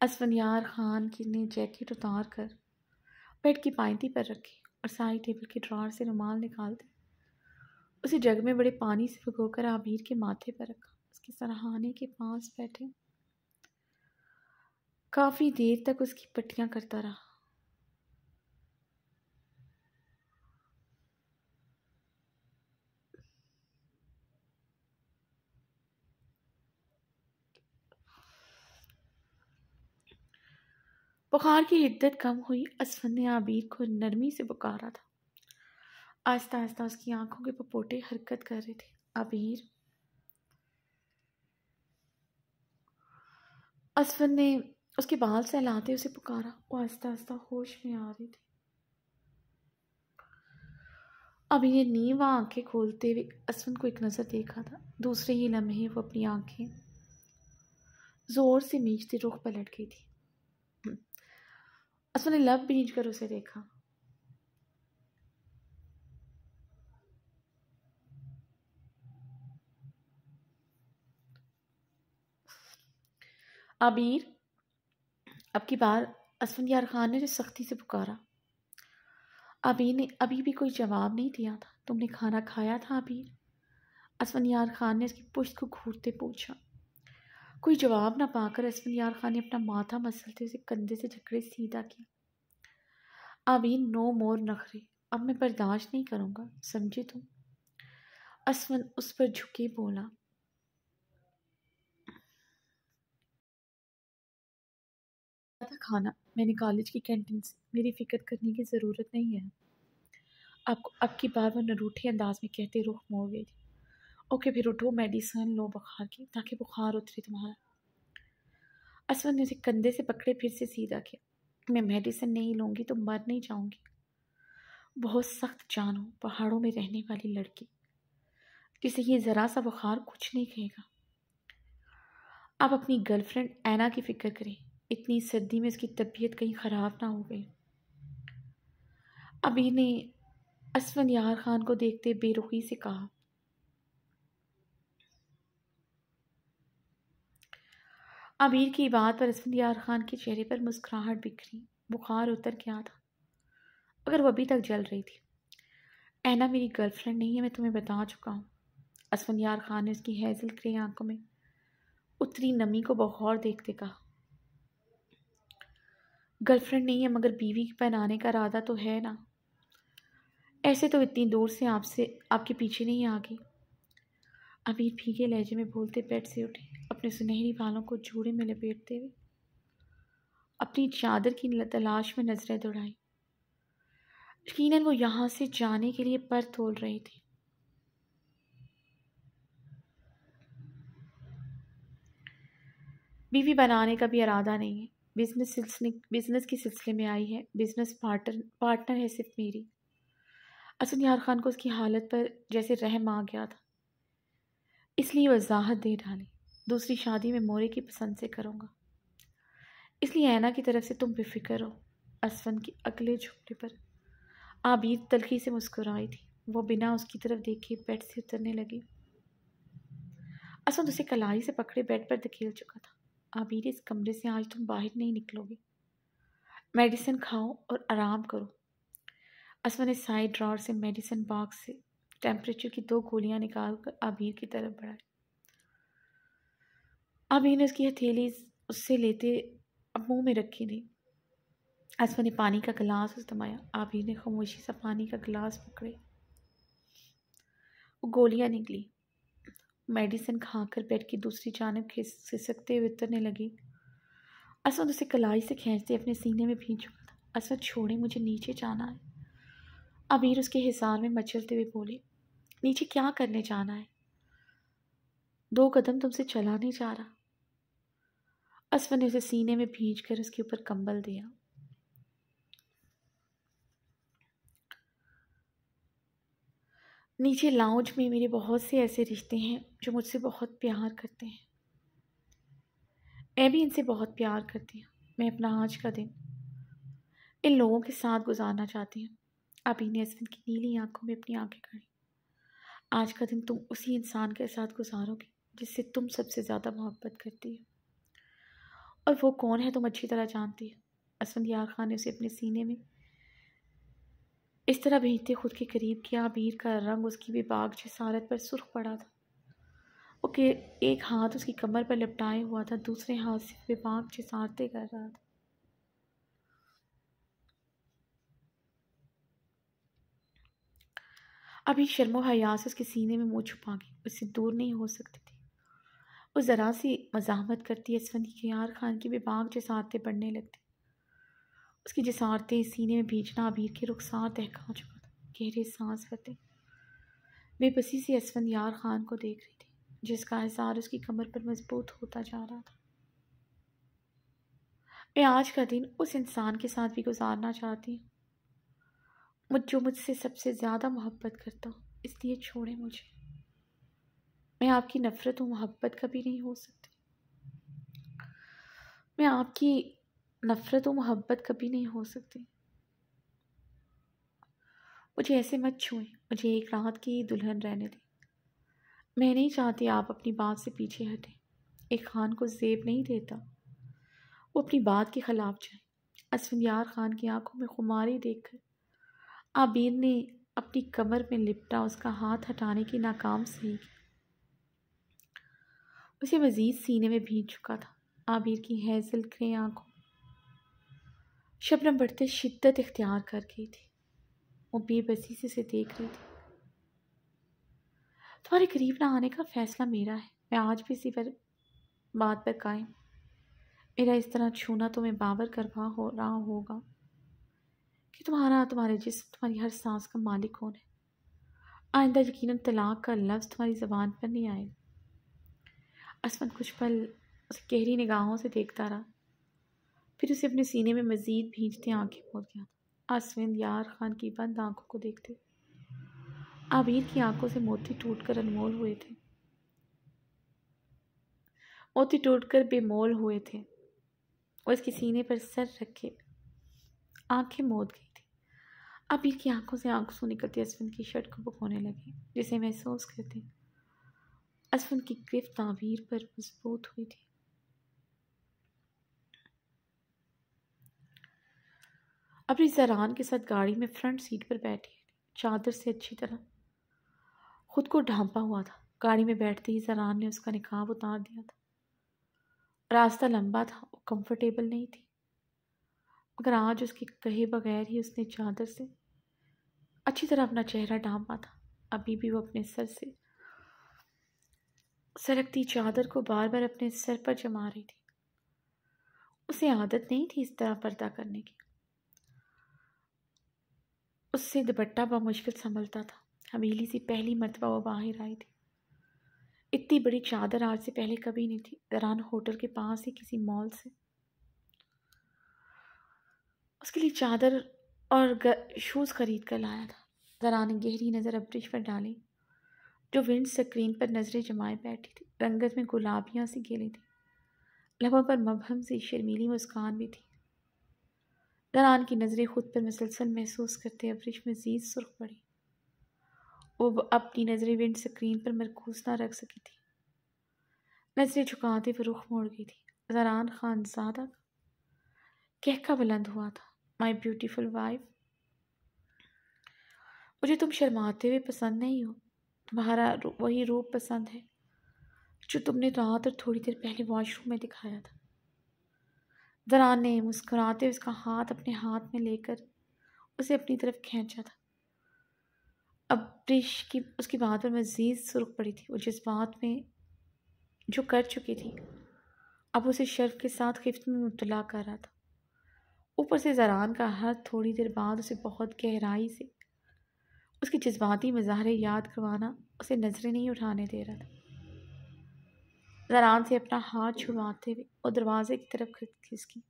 असवनियार खान की ने जैकेट उतार कर बेड की पाइंती पर रखी और सारी टेबल के ड्रार से रुमाल निकाल दी उसे जग में बड़े पानी से भिगोकर आमिर के माथे पर रखा उसके सराहाने के पास बैठे काफ़ी देर तक उसकी पट्टियाँ करता रहा बुखार की हिद्दत कम हुई असफन ने आबिर को नरमी से पुकारा था आस्ता आस्ता उसकी आंखों के पपोटे हरकत कर रहे थे आबिर असफन ने उसके बाल सहलाते उसे पुकारा वो आस्ता आस्ता होश में आ रही थी अभी ये नींव आंखें खोलते हुए असफन को एक नज़र देखा था दूसरे ही लम्हे वो अपनी आंखें ज़ोर से मीचते रुख पलट गई थी ने लव भींज कर उसे देखा आबिर अब की बार असफन यार खान ने उसे सख्ती से पुकारा आबिर ने अभी भी कोई जवाब नहीं दिया था तुमने खाना खाया था आबिर असफन यार खान ने उसकी पुश्त को घूरते पूछा कोई जवाब ना पाकर असमन यार खान ने अपना माथा मसलते उसे कंधे से जकड़े सीधा किया अब नो मोर नखरे अब मैं बर्दाश्त नहीं करूँगा समझे तुम असमन उस पर झुके बोला था खाना मैंने कॉलेज की कैंटीन से मेरी फ़िक्र करने की ज़रूरत नहीं है आपको अब की बार वो नरूठे अंदाज में कहते रुख मोड़ गई ओके फिर उठो मेडिसिन लो बुखार की ताकि बुखार उतरे तुम्हारा असवद ने उसे कंधे से पकड़े फिर से सीधा किया मैं मेडिसिन नहीं लूँगी तो मर नहीं जाऊँगी बहुत सख्त जान हो पहाड़ों में रहने वाली लड़की जिसे ये ज़रा सा बुखार कुछ नहीं कहेगा आप अपनी गर्लफ्रेंड ऐना की फ़िक्र करें इतनी सर्दी में उसकी तबीयत कहीं ख़राब ना हो गई अबीर ने असवन यार खान को देखते बेरुखी से कहा अमीर की बात पर यार खान के चेहरे पर मुस्कुराहट बिखरी बुखार उतर गया था अगर वह अभी तक जल रही थी ऐना मेरी गर्लफ्रेंड नहीं है मैं तुम्हें बता चुका हूँ असफन यार खान ने उसकी हैजल करी आंखों में उतरी नमी को बहौर देखते कहा गर्लफ्रेंड नहीं है मगर बीवी पहनाने का इरादा तो है ना ऐसे तो इतनी दूर से आपसे आपके पीछे नहीं आ गई अमीर भीगे लहजे में बोलते बैठ से उठे अपने सुनहरी बालों को जूड़े में लपेटते हुए अपनी चादर की तलाश में नज़रें दौड़ाई यकीन वो यहाँ से जाने के लिए पर तोल रही थी बीवी बनाने का भी इरादा नहीं है बिजनेस सिलसिले बिजनेस के सिलसिले में आई है बिजनेस पार्टनर पार्टनर है सिर्फ मेरी असद यार खान को उसकी हालत पर जैसे रहम आ गया था इसलिए वजाहत दे डाली दूसरी शादी में मोरे की पसंद से करूँगा इसलिए ऐना की तरफ से तुम बेफिक्र हो असवन के अगले झुकने पर आबीद तलखी से मुस्कुराई थी वो बिना उसकी तरफ देखे बेड से उतरने लगी असवन उसे कलाई से पकड़े बेड पर धकेल चुका था आबिर इस कमरे से आज तुम बाहर नहीं निकलोगे मेडिसिन खाओ और आराम करो असवन ने साइड ड्रॉर से मेडिसिन बॉक्स से टेम्परेचर की दो गोलियां निकाल कर आबिर की तरफ बढ़ाई अब ने उसकी हथेली उससे लेते अब मुंह में रखी नहीं आसमा ने पानी का गिलास उस दमाया आबिर ने खामोशी से पानी का गिलास पकड़े वो गोलियाँ निकली मेडिसिन खाकर बेड की दूसरी जानब खिसकते हुए उतरने लगी असम उसे कलाई से खींचते अपने सीने में भी चुका था असम छोड़े मुझे नीचे जाना है अबीर उसके हिसार में मचलते हुए बोले नीचे क्या करने जाना है दो कदम तुमसे चला नहीं जा रहा असफ ने उसे सीने में भींच कर उसके ऊपर कंबल दिया नीचे लाउंज में मेरे बहुत से ऐसे रिश्ते हैं जो मुझसे बहुत प्यार करते हैं मैं भी इनसे बहुत प्यार करती हूँ मैं अपना आज का दिन इन लोगों के साथ गुजारना चाहती हूँ अभी ने असविन की नीली आंखों में अपनी आंखें खड़ी आज का दिन तुम उसी इंसान के साथ गुजारोगे जिससे तुम सबसे ज़्यादा मोहब्बत करती हो और वो कौन है तुम अच्छी तरह जानती है असद यार खान ने उसे अपने सीने में इस तरह भेजते खुद के करीब किया अबीर का रंग उसकी भी बाग जसारत पर सुर्ख पड़ा था ओके एक हाथ उसकी कमर पर लपटाए हुआ था दूसरे हाथ से वे बाग जसारते कर रहा था अभी शर्मो हयास उसके सीने में मुँह छुपा गई उससे दूर नहीं हो सकती थी वो ज़रा सी मजामत करती असफनी की यार खान की बेबाक जसारतें पढ़ने लगती उसकी जसारतें सीने में भीजना अबीर के रुखसार दहका चुका था गहरे सांस फते बेबसी से असवंत यार खान को देख रही थी जिसका एहसार उसकी कमर पर मजबूत होता जा रहा था मैं आज का दिन उस इंसान के साथ भी गुजारना चाहती हूँ मुझ जो मुझसे सबसे ज़्यादा मोहब्बत करता हूँ इसलिए छोड़े मुझे मैं आपकी नफ़रत और मोहब्बत कभी नहीं हो सकती मैं आपकी नफ़रत और मोहब्बत कभी नहीं हो सकती मुझे ऐसे मत छुए मुझे एक रात की दुल्हन रहने दें मैं नहीं चाहती आप अपनी बात से पीछे हटें एक खान को जेब नहीं देता वो अपनी बात के ख़िलाफ़ जाए असफिन यार खान की आंखों में खुमारी देखकर आबिर ने अपनी कमर में लिपटा उसका हाथ हटाने की नाकाम सही की उसे मज़ीद सीने में भीग चुका था आबिर की हैजल आँखों आंखों शबनम बढ़ते शिद्दत इख्तियार कर गई थी वो बेबसी से उसे देख रही थी तुम्हारे करीब ना आने का फ़ैसला मेरा है मैं आज भी इसी पर बात पर कायम मेरा इस तरह छूना तुम्हें बाबर करवा हो रहा होगा कि तुम्हारा तुम्हारे जिसम तुम्हारी हर सांस का मालिक कौन है आइंदा यकीन तलाक का लफ्ज़ तुम्हारी ज़बान पर नहीं आएगा असमत कुछ पल उसे गहरी निगाहों से देखता रहा फिर उसे अपने सीने में मज़ीद भींचते आंखें पहुँच गया आसविंद यार खान की बंद आंखों को देखते आबिर की आंखों से मोती टूट कर अनमोल हुए थे मोती टूट कर बेमोल हुए थे और इसके सीने पर सर रखे आंखें मोद गई थी आबिर की आंखों से आंखों निकलती असविंद की शर्ट को बखोने लगे जिसे महसूस करते असफन की गिरफ्त तावीर पर मजबूत हुई थी अपनी जरान के साथ गाड़ी में फ्रंट सीट पर बैठी चादर से अच्छी तरह खुद को ढांपा हुआ था गाड़ी में बैठते ही जरान ने उसका निकाब उतार दिया था रास्ता लंबा था और कंफर्टेबल नहीं थी मगर आज उसके कहे बगैर ही उसने चादर से अच्छी तरह अपना चेहरा ढांपा था अभी भी वो अपने सर से सरकती चादर को बार बार अपने सर पर जमा रही थी उसे आदत नहीं थी इस तरह पर्दा करने की उससे दुपट्टा मुश्किल संभलता था हवेली से पहली मरतबा वो बाहर आई थी इतनी बड़ी चादर आज से पहले कभी नहीं थी दरान होटल के पास ही किसी मॉल से उसके लिए चादर और शूज़ खरीद कर लाया था दरान गहरी नज़र अब्रिज पर डाली जो विंड स्क्रीन पर नज़रें जमाए बैठी थी रंगत में गुलाबियाँ सी गिली थी लबों पर मबहम सी शर्मीली मुस्कान भी थी दरान की नज़रें खुद पर मसलसल महसूस करते में मज़ीद सुर्ख पड़ी वो अपनी नज़रें विंड स्क्रीन पर मरकूज ना रख सकी थी नज़रें झुकाते हुए रुख मोड़ गई थी जरान खान ज़्यादा कहका बुलंद हुआ था माई ब्यूटीफुल वाइफ मुझे तुम शर्माते हुए पसंद नहीं हो तुम्हारा वही रूप पसंद है जो तुमने रात तो और थोड़ी देर पहले वॉशरूम में दिखाया था दरान ने मुस्कुराते हुए उसका हाथ अपने हाथ में लेकर उसे अपनी तरफ खींचा था अब ब्रिश की उसकी बात पर मज़ीद सुरख पड़ी थी वो जिस बात में जो कर चुकी थी अब उसे शर्फ के साथ खिफ्त में मुबला कर रहा था ऊपर से जरान का हर थोड़ी देर बाद उसे बहुत गहराई से उसके जज्बाती मजाहरे याद करवाना उसे नज़रें नहीं उठाने दे रहा था जरान से अपना हाथ छुड़वाते हुए और दरवाजे की तरफ खिसकी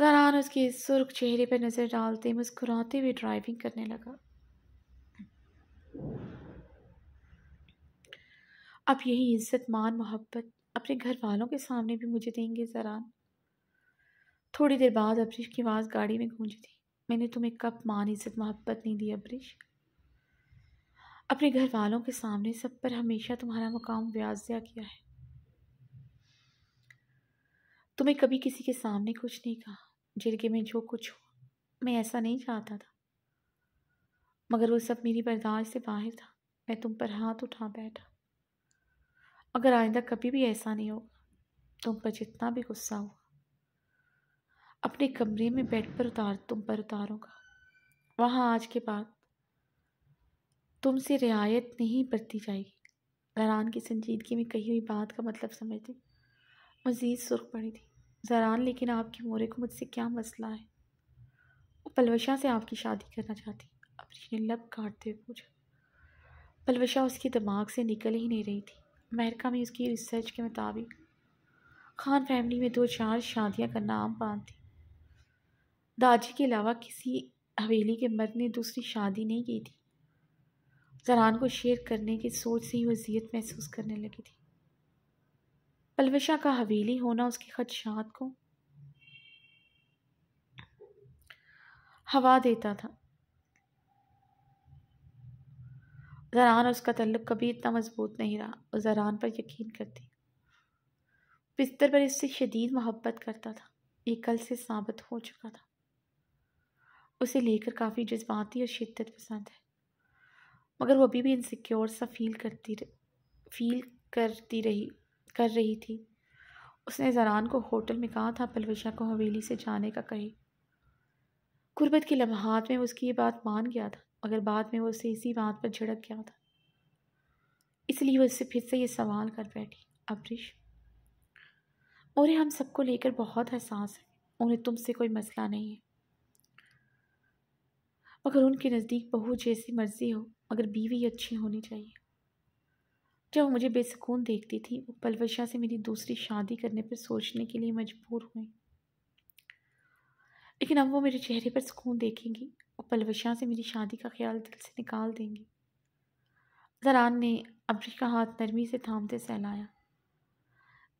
जरान उसके सुर्ख चेहरे पर नज़र डालते मुस्कुराते हुए ड्राइविंग करने लगा अब यही इज्जत मान मोहब्बत अपने घर वालों के सामने भी मुझे देंगे जरान थोड़ी देर बाद अबरीश की आवाज़ गाड़ी में गूंजती थी मैंने तुम्हें कब मान इज्जत मोहब्बत नहीं दी अब्रिश अपने घर वालों के सामने सब पर हमेशा तुम्हारा मुकाम व्याज्या किया है तुम्हें कभी किसी के सामने कुछ नहीं कहा जिरगे में जो कुछ हो मैं ऐसा नहीं चाहता था मगर वो सब मेरी बर्दाश्त से बाहर था मैं तुम पर हाथ उठा बैठा अगर आइंदा कभी भी ऐसा नहीं होगा तुम पर जितना भी गुस्सा हुआ अपने कमरे में बेड पर उतार तुम पर उतारूँगा वहाँ आज के बाद तुमसे रियायत नहीं बरती जाएगी जरान की संजीदगी में कही हुई बात का मतलब समझती मज़ीद सुर्ख पड़ी थी जहरान लेकिन आपके मोरे को मुझसे क्या मसला है वो पलवशा से आपकी शादी करना चाहती अपनी लब काटते हुए पूछा पलवशा उसके दिमाग से निकल ही नहीं रही थी अमेरिका में उसकी रिसर्च के मुताबिक खान फैमिली में दो चार शादियां करना आम बात थी दाजी के अलावा किसी हवेली के मर्द ने दूसरी शादी नहीं की थी जरान को शेयर करने की सोच से ही वजीयत महसूस करने लगी थी पलवशा का हवेली होना उसकी खदशात को हवा देता था जरान उसका तल्लुक कभी इतना मजबूत नहीं रहा और जरान पर यकीन करती बिस्तर पर इससे शदीद मोहब्बत करता था ये कल से साबित हो चुका था उसे लेकर काफ़ी जज्बाती और शिद्दत पसंद है मगर वो अभी भी इनसिक्योर सा फील करती फील करती रही कर रही थी उसने जरान को होटल में कहा था पलविशा को हवेली से जाने का कहे गुर्बत के लम्हात में उसकी ये बात मान गया था मगर बाद में वो उसे इसी बात पर झड़क गया था इसलिए वो उससे फिर से ये सवाल कर बैठी अबरीश और हम सबको लेकर बहुत एहसास है उन्हें तुमसे कोई मसला नहीं है मगर उनके नज़दीक बहू जैसी मर्जी हो मगर बीवी अच्छी होनी चाहिए जब वो मुझे बेसकून देखती थी वो पलवशा से मेरी दूसरी शादी करने पर सोचने के लिए मजबूर हुई लेकिन अब वो मेरे चेहरे पर सुकून देखेंगी और पलवशा से मेरी शादी का ख्याल दिल से निकाल देंगी जरान ने अबरी का हाथ नरमी से थामते सहलाया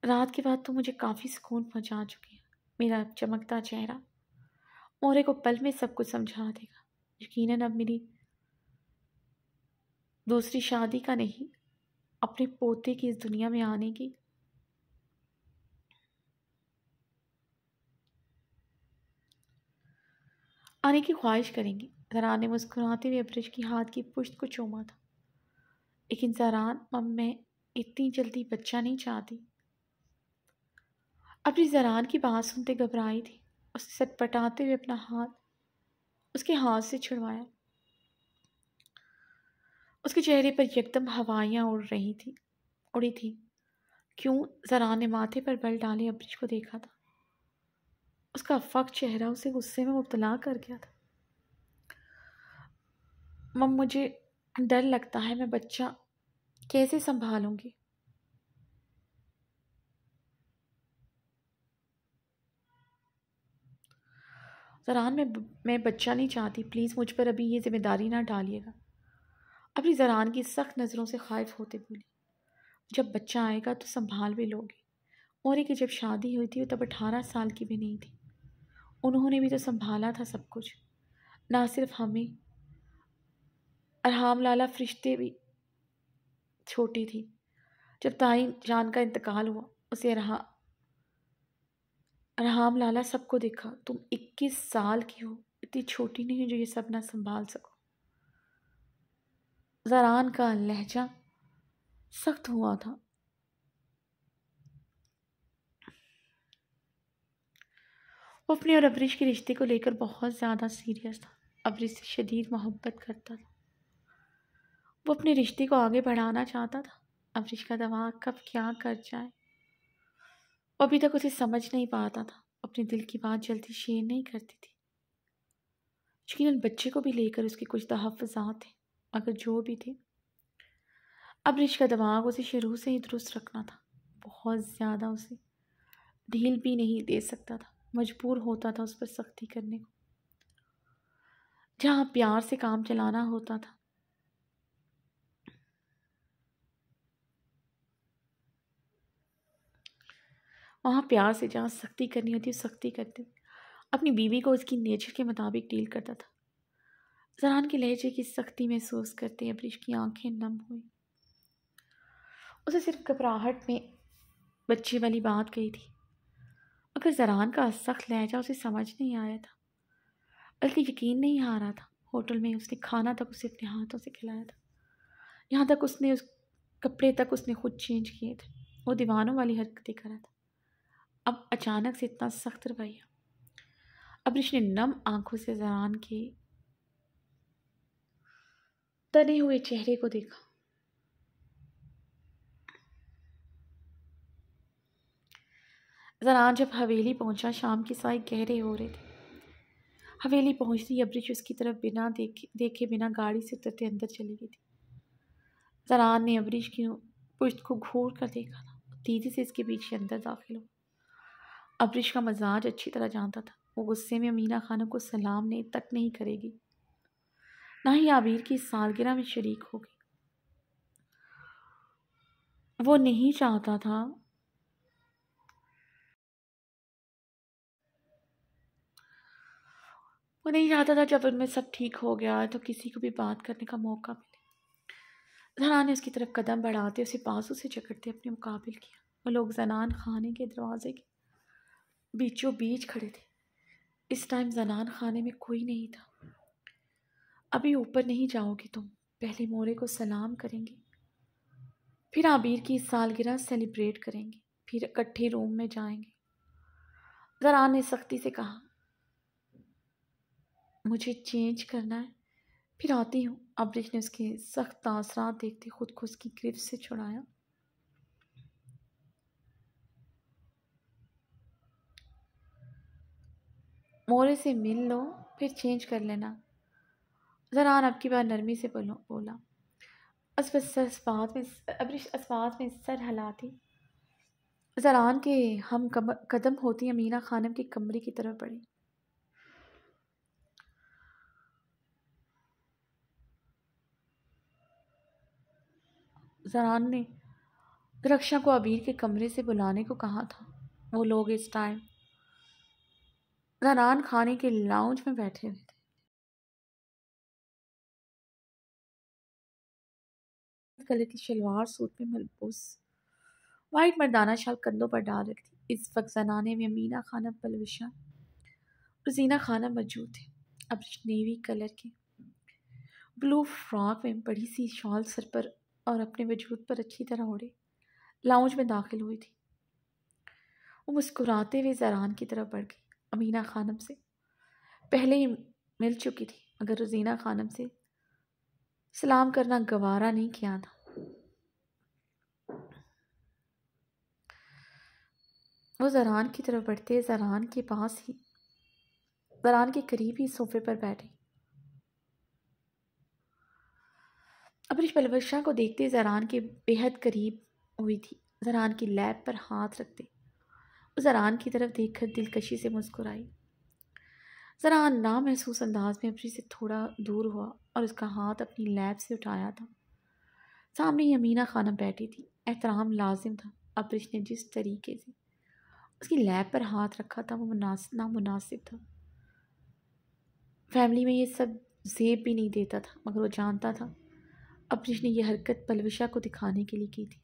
रात के बाद तो मुझे काफ़ी सुकून पहुंचा चुके हैं मेरा चमकता चेहरा मोरे को पल में सब कुछ समझा देगा यकीन अब मेरी दूसरी शादी का नहीं अपने पोते की इस दुनिया में आने की आने की ख्वाहिश करेंगी जरा ने मुस्कुराते हुए अब्रिज की हाथ की पुश्त को चूमा था लेकिन जरान अब मैं इतनी जल्दी बच्चा नहीं चाहती अपनी जरान की बात सुनते घबराई थी उससे सटपटाते हुए अपना हाथ उसके हाथ से छुड़वाया उसके चेहरे पर एकदम हवाइयाँ उड़ रही थी उड़ी थी क्यों जरा ने माथे पर बल डाले अब्रिज को देखा था उसका फक चेहरा उसे गुस्से में मुबतला कर गया था मम मुझे डर लगता है मैं बच्चा कैसे संभालूंगी जरान में मैं बच्चा नहीं चाहती प्लीज़ मुझ पर अभी ये ज़िम्मेदारी ना डालिएगा अपनी जरान की सख्त नज़रों से खाइफ होते बोली जब बच्चा आएगा तो संभाल भी लोगे और की जब शादी हुई थी तब अठारह साल की भी नहीं थी उन्होंने भी तो संभाला था सब कुछ ना सिर्फ हमें अरहाम लाला फरिश्ते भी छोटी थी जब ताई जान का इंतकाल हुआ उसे राम लाला सबको देखा तुम इक्कीस साल की हो इतनी छोटी नहीं हो जो ये सब ना संभाल सको जरान का लहजा सख्त हुआ था वो अपने और अबरीश के रिश्ते को लेकर बहुत ज़्यादा सीरियस था अबरीश से शदीद मोहब्बत करता था वो अपने रिश्ते को आगे बढ़ाना चाहता था अबरीश का दवा कब क्या कर जाए वो अभी तक उसे समझ नहीं पाता था अपने दिल की बात जल्दी शेयर नहीं करती थी यकीन बच्चे को भी लेकर उसके कुछ तहफ़ात थे मगर जो भी थे अब रिश का दिमाग उसे शुरू से ही दुरुस्त रखना था बहुत ज़्यादा उसे ढील भी नहीं दे सकता था मजबूर होता था उस पर सख्ती करने को जहाँ प्यार से काम चलाना होता था वहाँ प्यार से जहाँ सख्ती करनी होती है सख्ती करते अपनी बीवी को उसकी नेचर के मुताबिक डील करता था जरान के लहजे की सख्ती महसूस करते अबरीश की आंखें नम हुई उसे सिर्फ घबराहट में बच्चे वाली बात कही थी मगर जरान का सख्त लहजा उसे समझ नहीं आया था बल्कि यकीन नहीं आ रहा था होटल में उसने खाना तक उसे अपने हाथों से खिलाया था यहाँ तक उसने उस कपड़े तक उसने खुद चेंज किए थे वो दीवानों वाली हरकतें करा था अब अचानक से इतना सख्त रवैया अब ऋषि ने नम आंखों से जरान के तने हुए चेहरे को देखा जरान जब हवेली पहुंचा शाम की साय गहरे हो रहे थे हवेली पहुंचती अब्रिज उसकी तरफ बिना देखे देखे बिना गाड़ी से उतरते अंदर चली गई थी जरान ने अब्रिश की पुश्त को घूर कर देखा था तेजी तो से इसके पीछे अंदर दाखिल हुआ अबरिश का मजाज अच्छी तरह जानता था वो गुस्से में अमीना खानों को सलाम ने तक नहीं करेगी ना ही आबिर की सालगिरह में शरीक होगी वो नहीं चाहता था वो नहीं चाहता था जब उनमें सब ठीक हो गया तो किसी को भी बात करने का मौका मिले जनान ने उसकी तरफ कदम बढ़ाते उसे बाजू से जकड़ते अपने मुकाबिल किया वो लोग जनान खाने के दरवाजे के बीचों बीच खड़े थे इस टाइम जनान खाने में कोई नहीं था अभी ऊपर नहीं जाओगे तुम पहले मोरे को सलाम करेंगे फिर आबिर की सालगिरह सेलिब्रेट करेंगे फिर इकट्ठे रूम में जाएंगे जरान ने सख्ती से कहा मुझे चेंज करना है फिर आती हूँ अब्रिश ने उसके सख्त तासरात देखते खुद को उसकी गिरफ्त से छुड़ाया मोरे से मिल लो फिर चेंज कर लेना जरान आपकी बार नरमी से बोलो बोला असबात में अब्रिश असबात में सर हलाती जरान के हम कदम होती अमीना खानम के कमरे की तरफ बढ़े जरान ने रक्षा को अबीर के कमरे से बुलाने को कहा था वो लोग इस टाइम रनान खाने के लाउंज में बैठे हुए थे कलर की शलवार सूट में मलबूस वाइट मर्दाना शाल कंधों पर डाल रखी इस वक्त जनाने में अमीना खाना बलविशा और जीना खाना मौजूद थे अब नेवी कलर के ब्लू फ्रॉक में बड़ी सी शॉल सर पर और अपने वजूद पर अच्छी तरह ओढ़े लाउंज में दाखिल हुई थी वो मुस्कुराते हुए जरान की तरफ बढ़ गई अमीना खानम से पहले ही मिल चुकी थी मगर रजीना खानम से सलाम करना गवारा नहीं किया था वो जरान की तरफ बढ़ते जरान के पास ही जरान के करीब ही सोफे पर बैठे अपनी पलवशा को देखते जरान के बेहद करीब हुई थी जरान की लैब पर हाथ रखते जरान की तरफ देखकर दिलकशी से मुस्कुराई जरान ना महसूस अंदाज में अपनी से थोड़ा दूर हुआ और उसका हाथ अपनी लैब से उठाया था सामने यमीना खाना बैठी थी एहतराम लाजिम था अब्रिश ने जिस तरीके से उसकी लैब पर हाथ रखा था वो मुनास नामुनासिब था फैमिली में ये सब जेब भी नहीं देता था मगर वो जानता था अब्रिश ने यह हरकत पलविशा को दिखाने के लिए की थी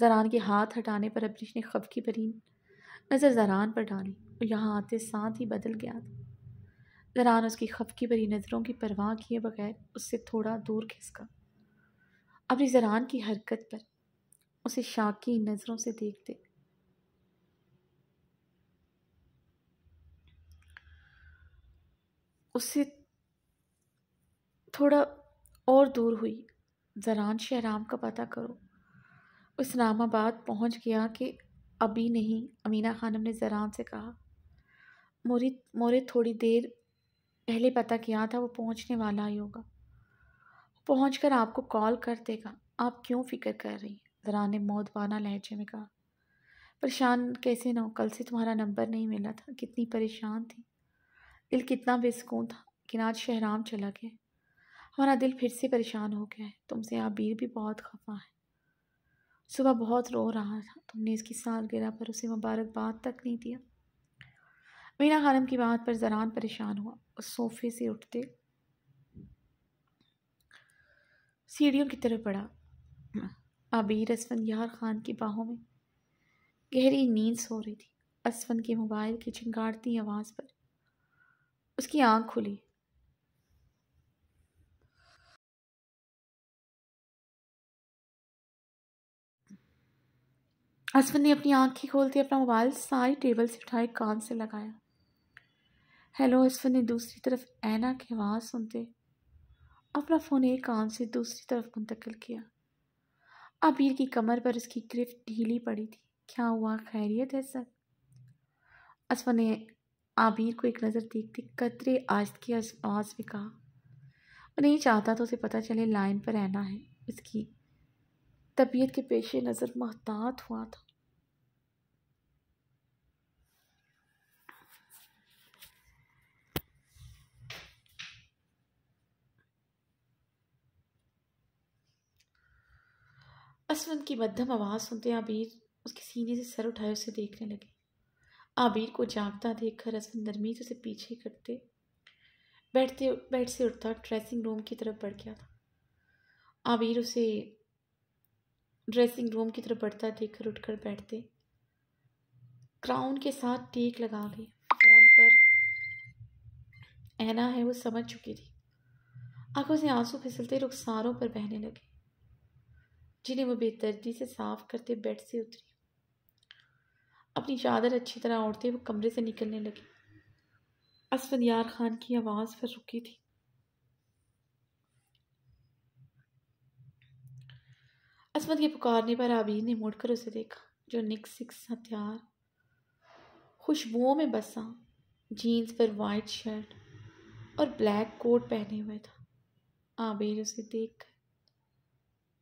जरान के हाथ हटाने पर अबरीश ने खब की भरी नज़र जरान पर डाली और यहाँ आते साथ ही बदल गया था जरान उसकी खब की भरी नज़रों की परवाह किए बगैर उससे थोड़ा दूर खिसका अपनी जरान की हरकत पर उसे शाकी नज़रों से देखते उससे थोड़ा और दूर हुई जरान शहराम का पता करो इस्लामाबाद पहुंच गया कि अभी नहीं अमीना खानम ने जरान से कहा मोरी मोरे थोड़ी देर पहले पता किया था वो पहुंचने वाला ही होगा पहुँच कर आपको कॉल कर देगा आप क्यों फिक्र कर रही जरा ने मौतवाना लहजे में कहा परेशान कैसे ना हो कल से तुम्हारा नंबर नहीं मिला था कितनी परेशान थी दिल कितना बेसकून था कि आज शहराम चला गया हमारा दिल फिर से परेशान हो गया है तुमसे आबिर भी बहुत खफा है सुबह बहुत रो रहा था तुमने तो इसकी सालगिरह पर उसे मुबारकबाद तक नहीं दिया मीना खानम की बात पर जरान परेशान हुआ और सोफे से उठते सीढ़ियों की तरफ बढ़ा आबिर असफन यार खान की बाहों में गहरी नींद सो रही थी असफन के मोबाइल की चिंगाड़ती आवाज़ पर उसकी आंख खुली असफर ने अपनी आँखें खोलते अपना मोबाइल सारी टेबल से उठाए कान से लगाया हेलो असफर ने दूसरी तरफ ऐना की आवाज़ सुनते अपना फ़ोन एक कान से दूसरी तरफ मुंतकिल किया अबीर की कमर पर उसकी ग्रिफ ढीली पड़ी थी क्या हुआ खैरियत है सर असफ ने आबिर को एक नज़र देखते कतरे आज की आवाज़ में कहा वो नहीं चाहता तो उसे पता चले लाइन पर रहना है उसकी तबीयत के पेश नज़र महतात हुआ था असलम की मध्यम आवाज़ सुनते आबिर उसके सीने से सर उठाए उसे देखने लगे आबिर को जागता देखकर असलम नरमी से उसे पीछे करते बैठते बैठ से उठता ड्रेसिंग रूम की तरफ बढ़ गया था आबिर उसे ड्रेसिंग रूम की तरफ बढ़ता देखकर उठकर बैठते क्राउन के साथ टेक लगा गई फ़ोन पर ऐना है वो समझ चुकी थी आंखों से आंसू फिसलते रुखसारों पर बहने लगे जिन्हें वो बेतरदी से साफ करते बेड से उतरी अपनी चादर अच्छी तरह ओढ़ते वो कमरे से निकलने लगी असफ यार खान की आवाज़ पर रुकी थी असमत के पुकारने पर आबीर ने मुड़कर उसे देखा जो निक सिक्स हथियार खुशबुओं में बसा जीन्स पर वाइट शर्ट और ब्लैक कोट पहने हुए था आबीर उसे देख कर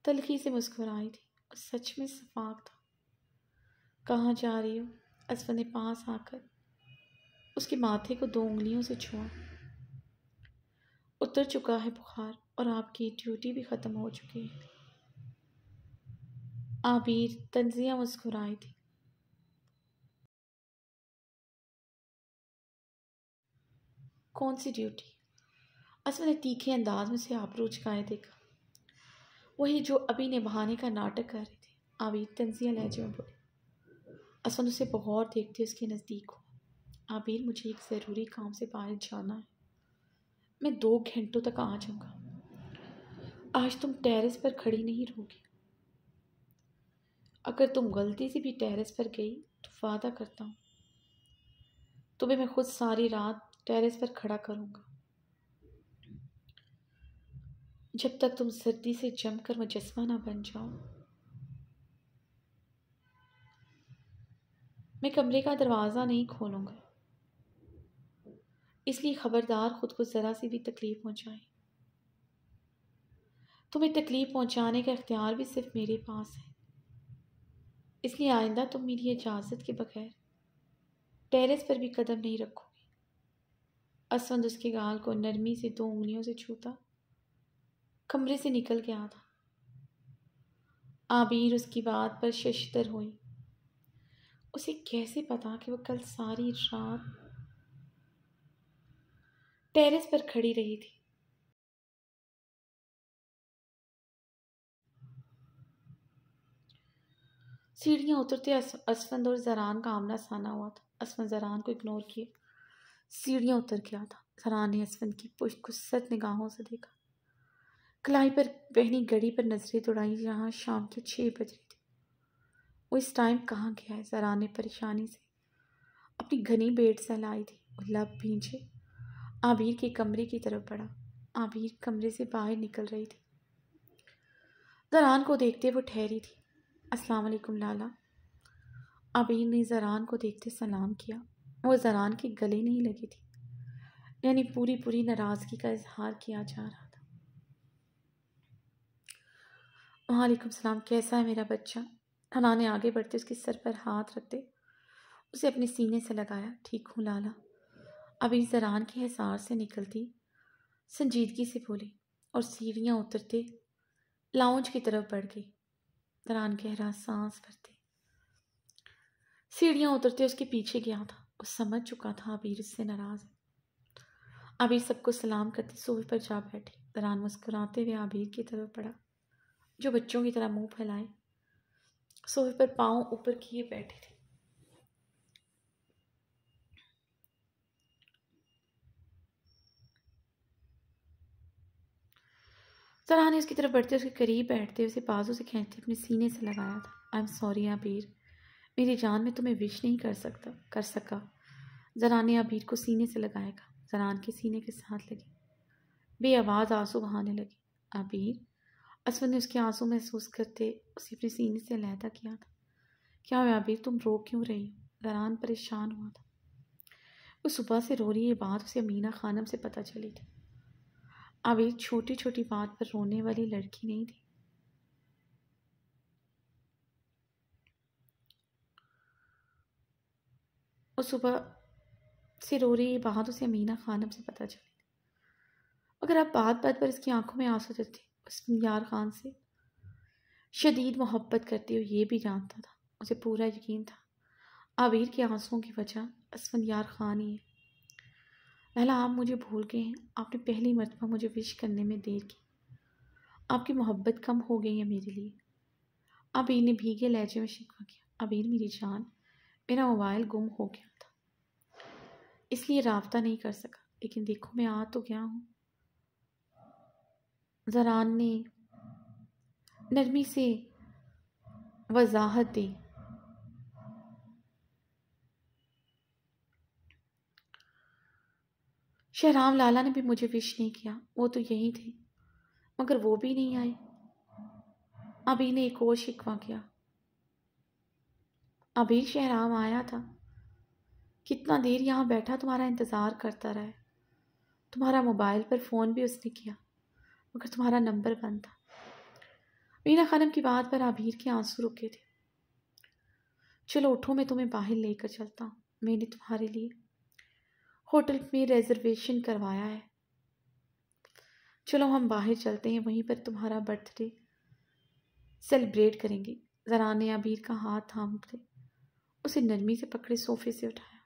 तलखी से मुस्कुराई थी और सच में सफाक था कहाँ जा रही हो असमत ने पास आकर उसके माथे को दो उंगलियों से छुआ उतर चुका है बुखार और आपकी ड्यूटी भी ख़त्म हो चुकी है आबिर तंजिया मुस्कुराई थी कौन सी ड्यूटी असल ने तीखे अंदाज में से आबरू चकाए देखा वही जो अभी ने बहाने का नाटक कर रही थी आबिर तंजिया लहजे में बोले असल उसे बहुत देखते उसके नज़दीक हो आबिर मुझे एक ज़रूरी काम से बाहर जाना है मैं दो घंटों तक आ जाऊँगा आज तुम टेरेस पर खड़ी नहीं रहोगी अगर तुम गलती से भी टेरेस पर गई तो वादा करता हूँ तुम्हें मैं खुद सारी रात टेरेस पर खड़ा करूँगा जब तक तुम सर्दी से जमकर मुजस्मा ना बन जाओ मैं कमरे का दरवाज़ा नहीं खोलूँगा इसलिए ख़बरदार ख़ुद को ज़रा सी भी तकलीफ़ पहुँचाए तुम्हें तकलीफ़ पहुँचाने का इख्तियार भी सिर्फ मेरे पास है इसलिए आइंदा तुम मेरी इजाज़त के बगैर टेरेस पर भी कदम नहीं रखोगे असवंद उसके गाल को नरमी से दो उंगलियों से छूता कमरे से निकल गया था आबिर उसकी बात पर शशतर हुई उसे कैसे पता कि वह कल सारी रात टेरेस पर खड़ी रही थी सीढ़ियाँ उतरते असफंद और जरान का आमना साना हुआ था असफंद जरान को इग्नोर किए सीढ़ियाँ उतर गया था जरान ने असफंद की पुष्ट को सत निगाहों से देखा कलाई पर बहनी घड़ी पर नजरें दौड़ाई जहाँ शाम के छः बज रही थी वो इस टाइम कहाँ गया है जरा ने परेशानी से अपनी घनी से सहलाई थी और लब भींचे आबिर के कमरे की तरफ बढ़ा आबिर कमरे से बाहर निकल रही थी जरान को देखते वो ठहरी थी अस्सलाम वालेकुम लाला अबीर ने जरान को देखते सलाम किया वो जरान के गले नहीं लगी थी यानी पूरी पूरी नाराज़गी का इजहार किया जा रहा था वालेकुम सलाम कैसा है मेरा बच्चा हना ने आगे बढ़ते उसके सर पर हाथ रखते उसे अपने सीने से लगाया ठीक हूँ लाला अबीर जरान के हिसार से निकलती संजीदगी से बोली और सीढ़ियाँ उतरते लाउंज की तरफ बढ़ गई तरान गहरा सांस भरते सीढ़ियां उतरते उसके पीछे गया था वो समझ चुका था अबीर इससे नाराज़ है अबीर सबको सलाम करते सोल पर जा बैठी दरान मुस्कुराते हुए अबीर की तरफ पड़ा जो बच्चों की तरह मुंह फैलाए सोफे पर पाँव ऊपर किए बैठे थे सराह ने उसकी तरफ बढ़ते उसके करीब बैठते उसे बाजू से खींचते अपने सीने से लगाया था आई एम सॉरी आबिर मेरी जान में तुम्हें विश नहीं कर सकता कर सका जरा ने आबिर को सीने से लगाएगा जरान के सीने के साथ लगी बे आवाज़ आंसू बहाने लगी आबिर असफर ने उसके आंसू महसूस करते उसे अपने सीने से लहदा किया था क्या हुआ आबिर तुम रो क्यों रही हो जरान परेशान हुआ था वो सुबह से रो रही है बात उसे अमीना खानम से पता चली थी अब एक छोटी छोटी बात पर रोने वाली लड़की नहीं थी और सुबह से रो रही बात उसे अमीना खानम से पता चली अगर आप बात बात पर इसकी आंखों में आंसू देते उस यार खान से शदीद मोहब्बत करते हुए ये भी जानता था उसे पूरा यकीन था आबिर के आंसुओं की वजह असफन यार खान ही है पहला आप मुझे भूल गए हैं आपने पहली मरतबा मुझे विश करने में देर की आपकी मोहब्बत कम हो गई है मेरे लिए अबीर ने भीगे लहजे में शिकवा किया अबीर मेरी जान मेरा मोबाइल गुम हो गया था इसलिए रबता नहीं कर सका लेकिन देखो मैं आ तो गया हूँ जरान ने नरमी से वजाहत दी शहराम लाला ने भी मुझे विश नहीं किया वो तो यही थे मगर वो भी नहीं आए अभी ने एक और शिकवा किया अभी शहराम आया था कितना देर यहाँ बैठा तुम्हारा इंतज़ार करता रहा तुम्हारा मोबाइल पर फ़ोन भी उसने किया मगर तुम्हारा नंबर बंद था मीना खानम की बात पर आबिर के आंसू रुके थे चलो उठो मैं तुम्हें बाहर लेकर चलता हूँ मैंने तुम्हारे लिए होटल में रिजर्वेशन करवाया है चलो हम बाहर चलते हैं वहीं पर तुम्हारा बर्थडे सेलिब्रेट करेंगे जरा ने अबीर का हाथ थाम के उसे नरमी से पकड़े सोफे से उठाया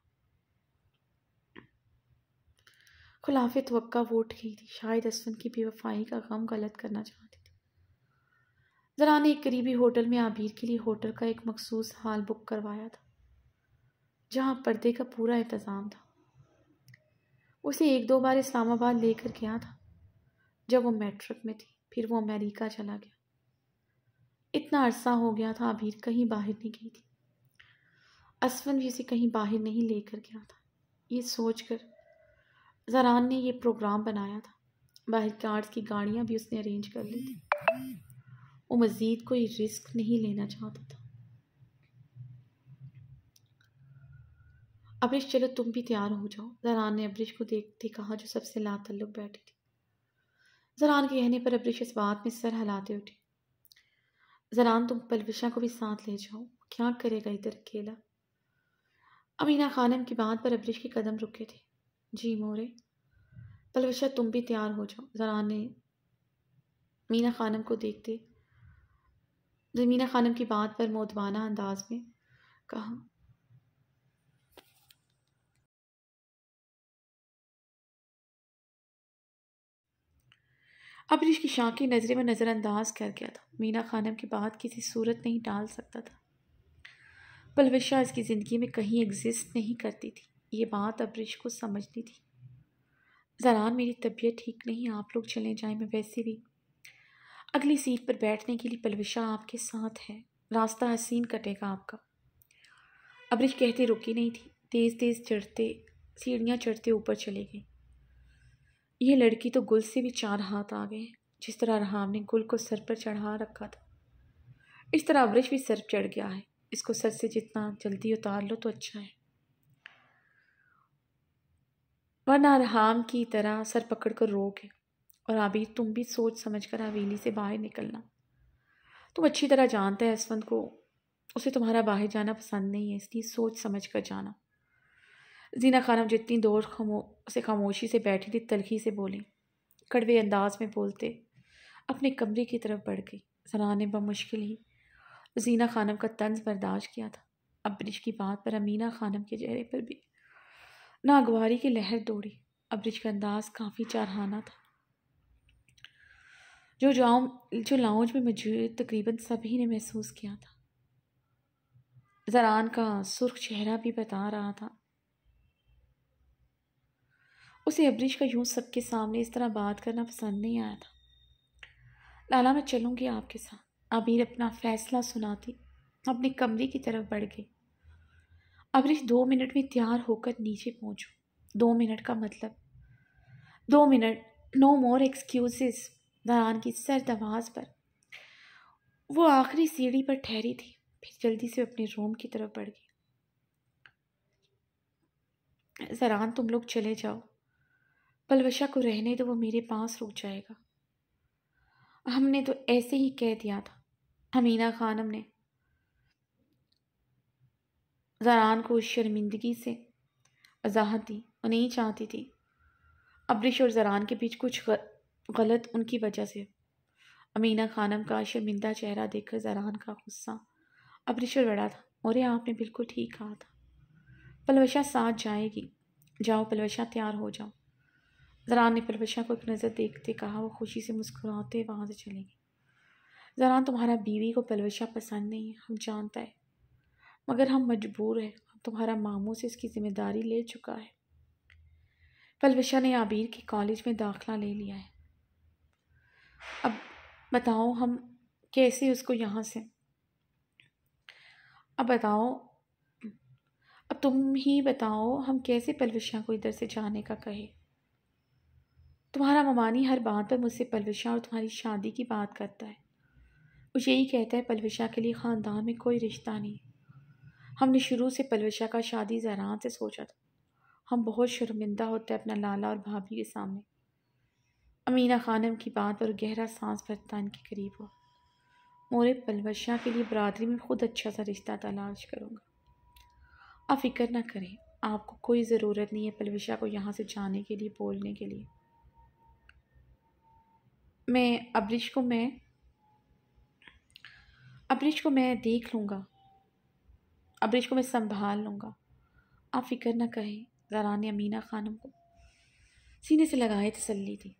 खुलाफे तवक्का वो उठ गई थी शायद असफन की बेवफाई का गम गलत करना चाहती थी जरा ने एक करीबी होटल में आबिर के लिए होटल का एक मखसूस हाल बुक करवाया था जहाँ पर्दे का पूरा इंतज़ाम था उसे एक दो बार इस्लामाबाद लेकर गया था जब वो मैट्रिक में थी फिर वो अमेरिका चला गया इतना अरसा हो गया था अभी कहीं बाहर नहीं गई थी असवन भी उसे कहीं बाहर नहीं लेकर गया था ये सोच कर जरान ने ये प्रोग्राम बनाया था बाहर के आर्ट्स की गाड़ियाँ भी उसने अरेंज कर ली थी वो मज़ीद कोई रिस्क नहीं लेना चाहता था अब्रिश चलो तुम भी तैयार हो जाओ जरान ने अब्रिश को देखते कहा जो सबसे लातल्लुक बैठी थी जरान के कहने पर अब्रिश इस बात में सर हिलाते उठे जरान तुम पलविशा को भी साथ ले जाओ क्या करेगा इधर अकेला अमीना खानम की बात पर अब्रिश के कदम रुके थे जी मोरे पलविशा तुम भी तैयार हो जाओ जरान ने मीना खानम को देखते मीना खानम की बात पर मोदवाना अंदाज में कहा अबरीश की की नज़रें में नज़रअंदाज कर गया था मीना खानम की बात किसी सूरत नहीं डाल सकता था पलविशा इसकी ज़िंदगी में कहीं एग्जिस्ट नहीं करती थी ये बात अबरीश को समझनी थी जरान मेरी तबीयत ठीक नहीं आप लोग चले जाएं मैं वैसे भी अगली सीट पर बैठने के लिए पलविशा आपके साथ है रास्ता हसीन कटेगा आपका अबरीश कहते रुकी नहीं थी तेज़ तेज़ चढ़ते सीढ़ियाँ चढ़ते ऊपर चले गई ये लड़की तो गुल से भी चार हाथ आ गए जिस तरह रहाम ने गुल को सर पर चढ़ा रखा था इस तरह वृक्ष भी सर चढ़ गया है इसको सर से जितना जल्दी उतार लो तो अच्छा है वरना रहाम की तरह सर पकड़ कर रोगे और अभी तुम भी सोच समझ कर हवेली से बाहर निकलना तुम अच्छी तरह जानते है असवंत को उसे तुम्हारा बाहर जाना पसंद नहीं है इसलिए सोच समझ कर जाना जीना खानम जितनी दौर खमो से खामोशी से बैठी थी तलखी से बोली कड़वे अंदाज में बोलते अपने कमरे की तरफ बढ़ गई सना ने बमुश्किल ही जीना खानम का तंज बर्दाश्त किया था अब्रिश की बात पर अमीना खानम के चेहरे पर भी नागवारी की लहर दौड़ी अब्रिज का अंदाज काफ़ी चारहाना था जो जाओ जो लाउज में मौजूद तकरीबन सभी ने महसूस किया था जरान का सुर्ख चेहरा भी बता रहा था उसे अबरीश का यूँ सबके सामने इस तरह बात करना पसंद नहीं आया था लाला मैं चलूँगी आपके साथ अबीर अपना फ़ैसला सुनाती अपने कमरे की तरफ बढ़ गई अबरीश दो मिनट में तैयार होकर नीचे पहुँचो दो मिनट का मतलब दो मिनट नो मोर एक्सक्यूज़ दरान की सर्द आवाज़ पर वो आखिरी सीढ़ी पर ठहरी थी फिर जल्दी से अपने रूम की तरफ बढ़ गई जरान तुम लोग चले जाओ पलवशा को रहने तो वो मेरे पास रुक जाएगा हमने तो ऐसे ही कह दिया था हमीना खानम ने जरान को शर्मिंदगी से वजाहत दी वो नहीं चाहती थी अब्रिश और जरान के बीच कुछ गलत उनकी वजह से अमीना खानम का शर्मिंदा चेहरा देखकर जरान का गुस्सा अब्रिश और बड़ा था और आपने बिल्कुल ठीक कहा था पलवशा साथ जाएगी जाओ पलवशा तैयार हो जाओ जरान ने परवशा को एक नज़र देखते कहा वो खुशी से मुस्कुराते वहाँ से चले गए जरान तुम्हारा बीवी को पलवशा पसंद नहीं है हम जानता है मगर हम मजबूर हैं तुम्हारा मामू से इसकी ज़िम्मेदारी ले चुका है पलवशा ने आबिर के कॉलेज में दाखला ले लिया है अब बताओ हम कैसे उसको यहाँ से अब बताओ अब तुम ही बताओ हम कैसे पलवशा को इधर से जाने का कहे तुम्हारा ममानी हर बात पर मुझसे पलविशा और तुम्हारी शादी की बात करता है मुझे यही कहता है पलविशा के लिए ख़ानदान में कोई रिश्ता नहीं हमने शुरू से पलविशा का शादी जहरान से सोचा था हम बहुत शर्मिंदा होते हैं अपना लाला और भाभी के सामने अमीना खानम की बात और गहरा सांस भरता इनके करीब हो मोरे पलवशा के लिए बरदरी में ख़ुद अच्छा सा रिश्ता तलाश करूँगा आप फिक्र ना करें आपको कोई ज़रूरत नहीं है पलवशा को यहाँ से जाने के लिए बोलने के लिए मैं अब्रिश को मैं अब्रिश को मैं देख लूँगा अब्रिश को मैं संभाल लूँगा आप फिक्र ना करें ज़रान अमीना खानम को सीने से लगाए तसल्ली थी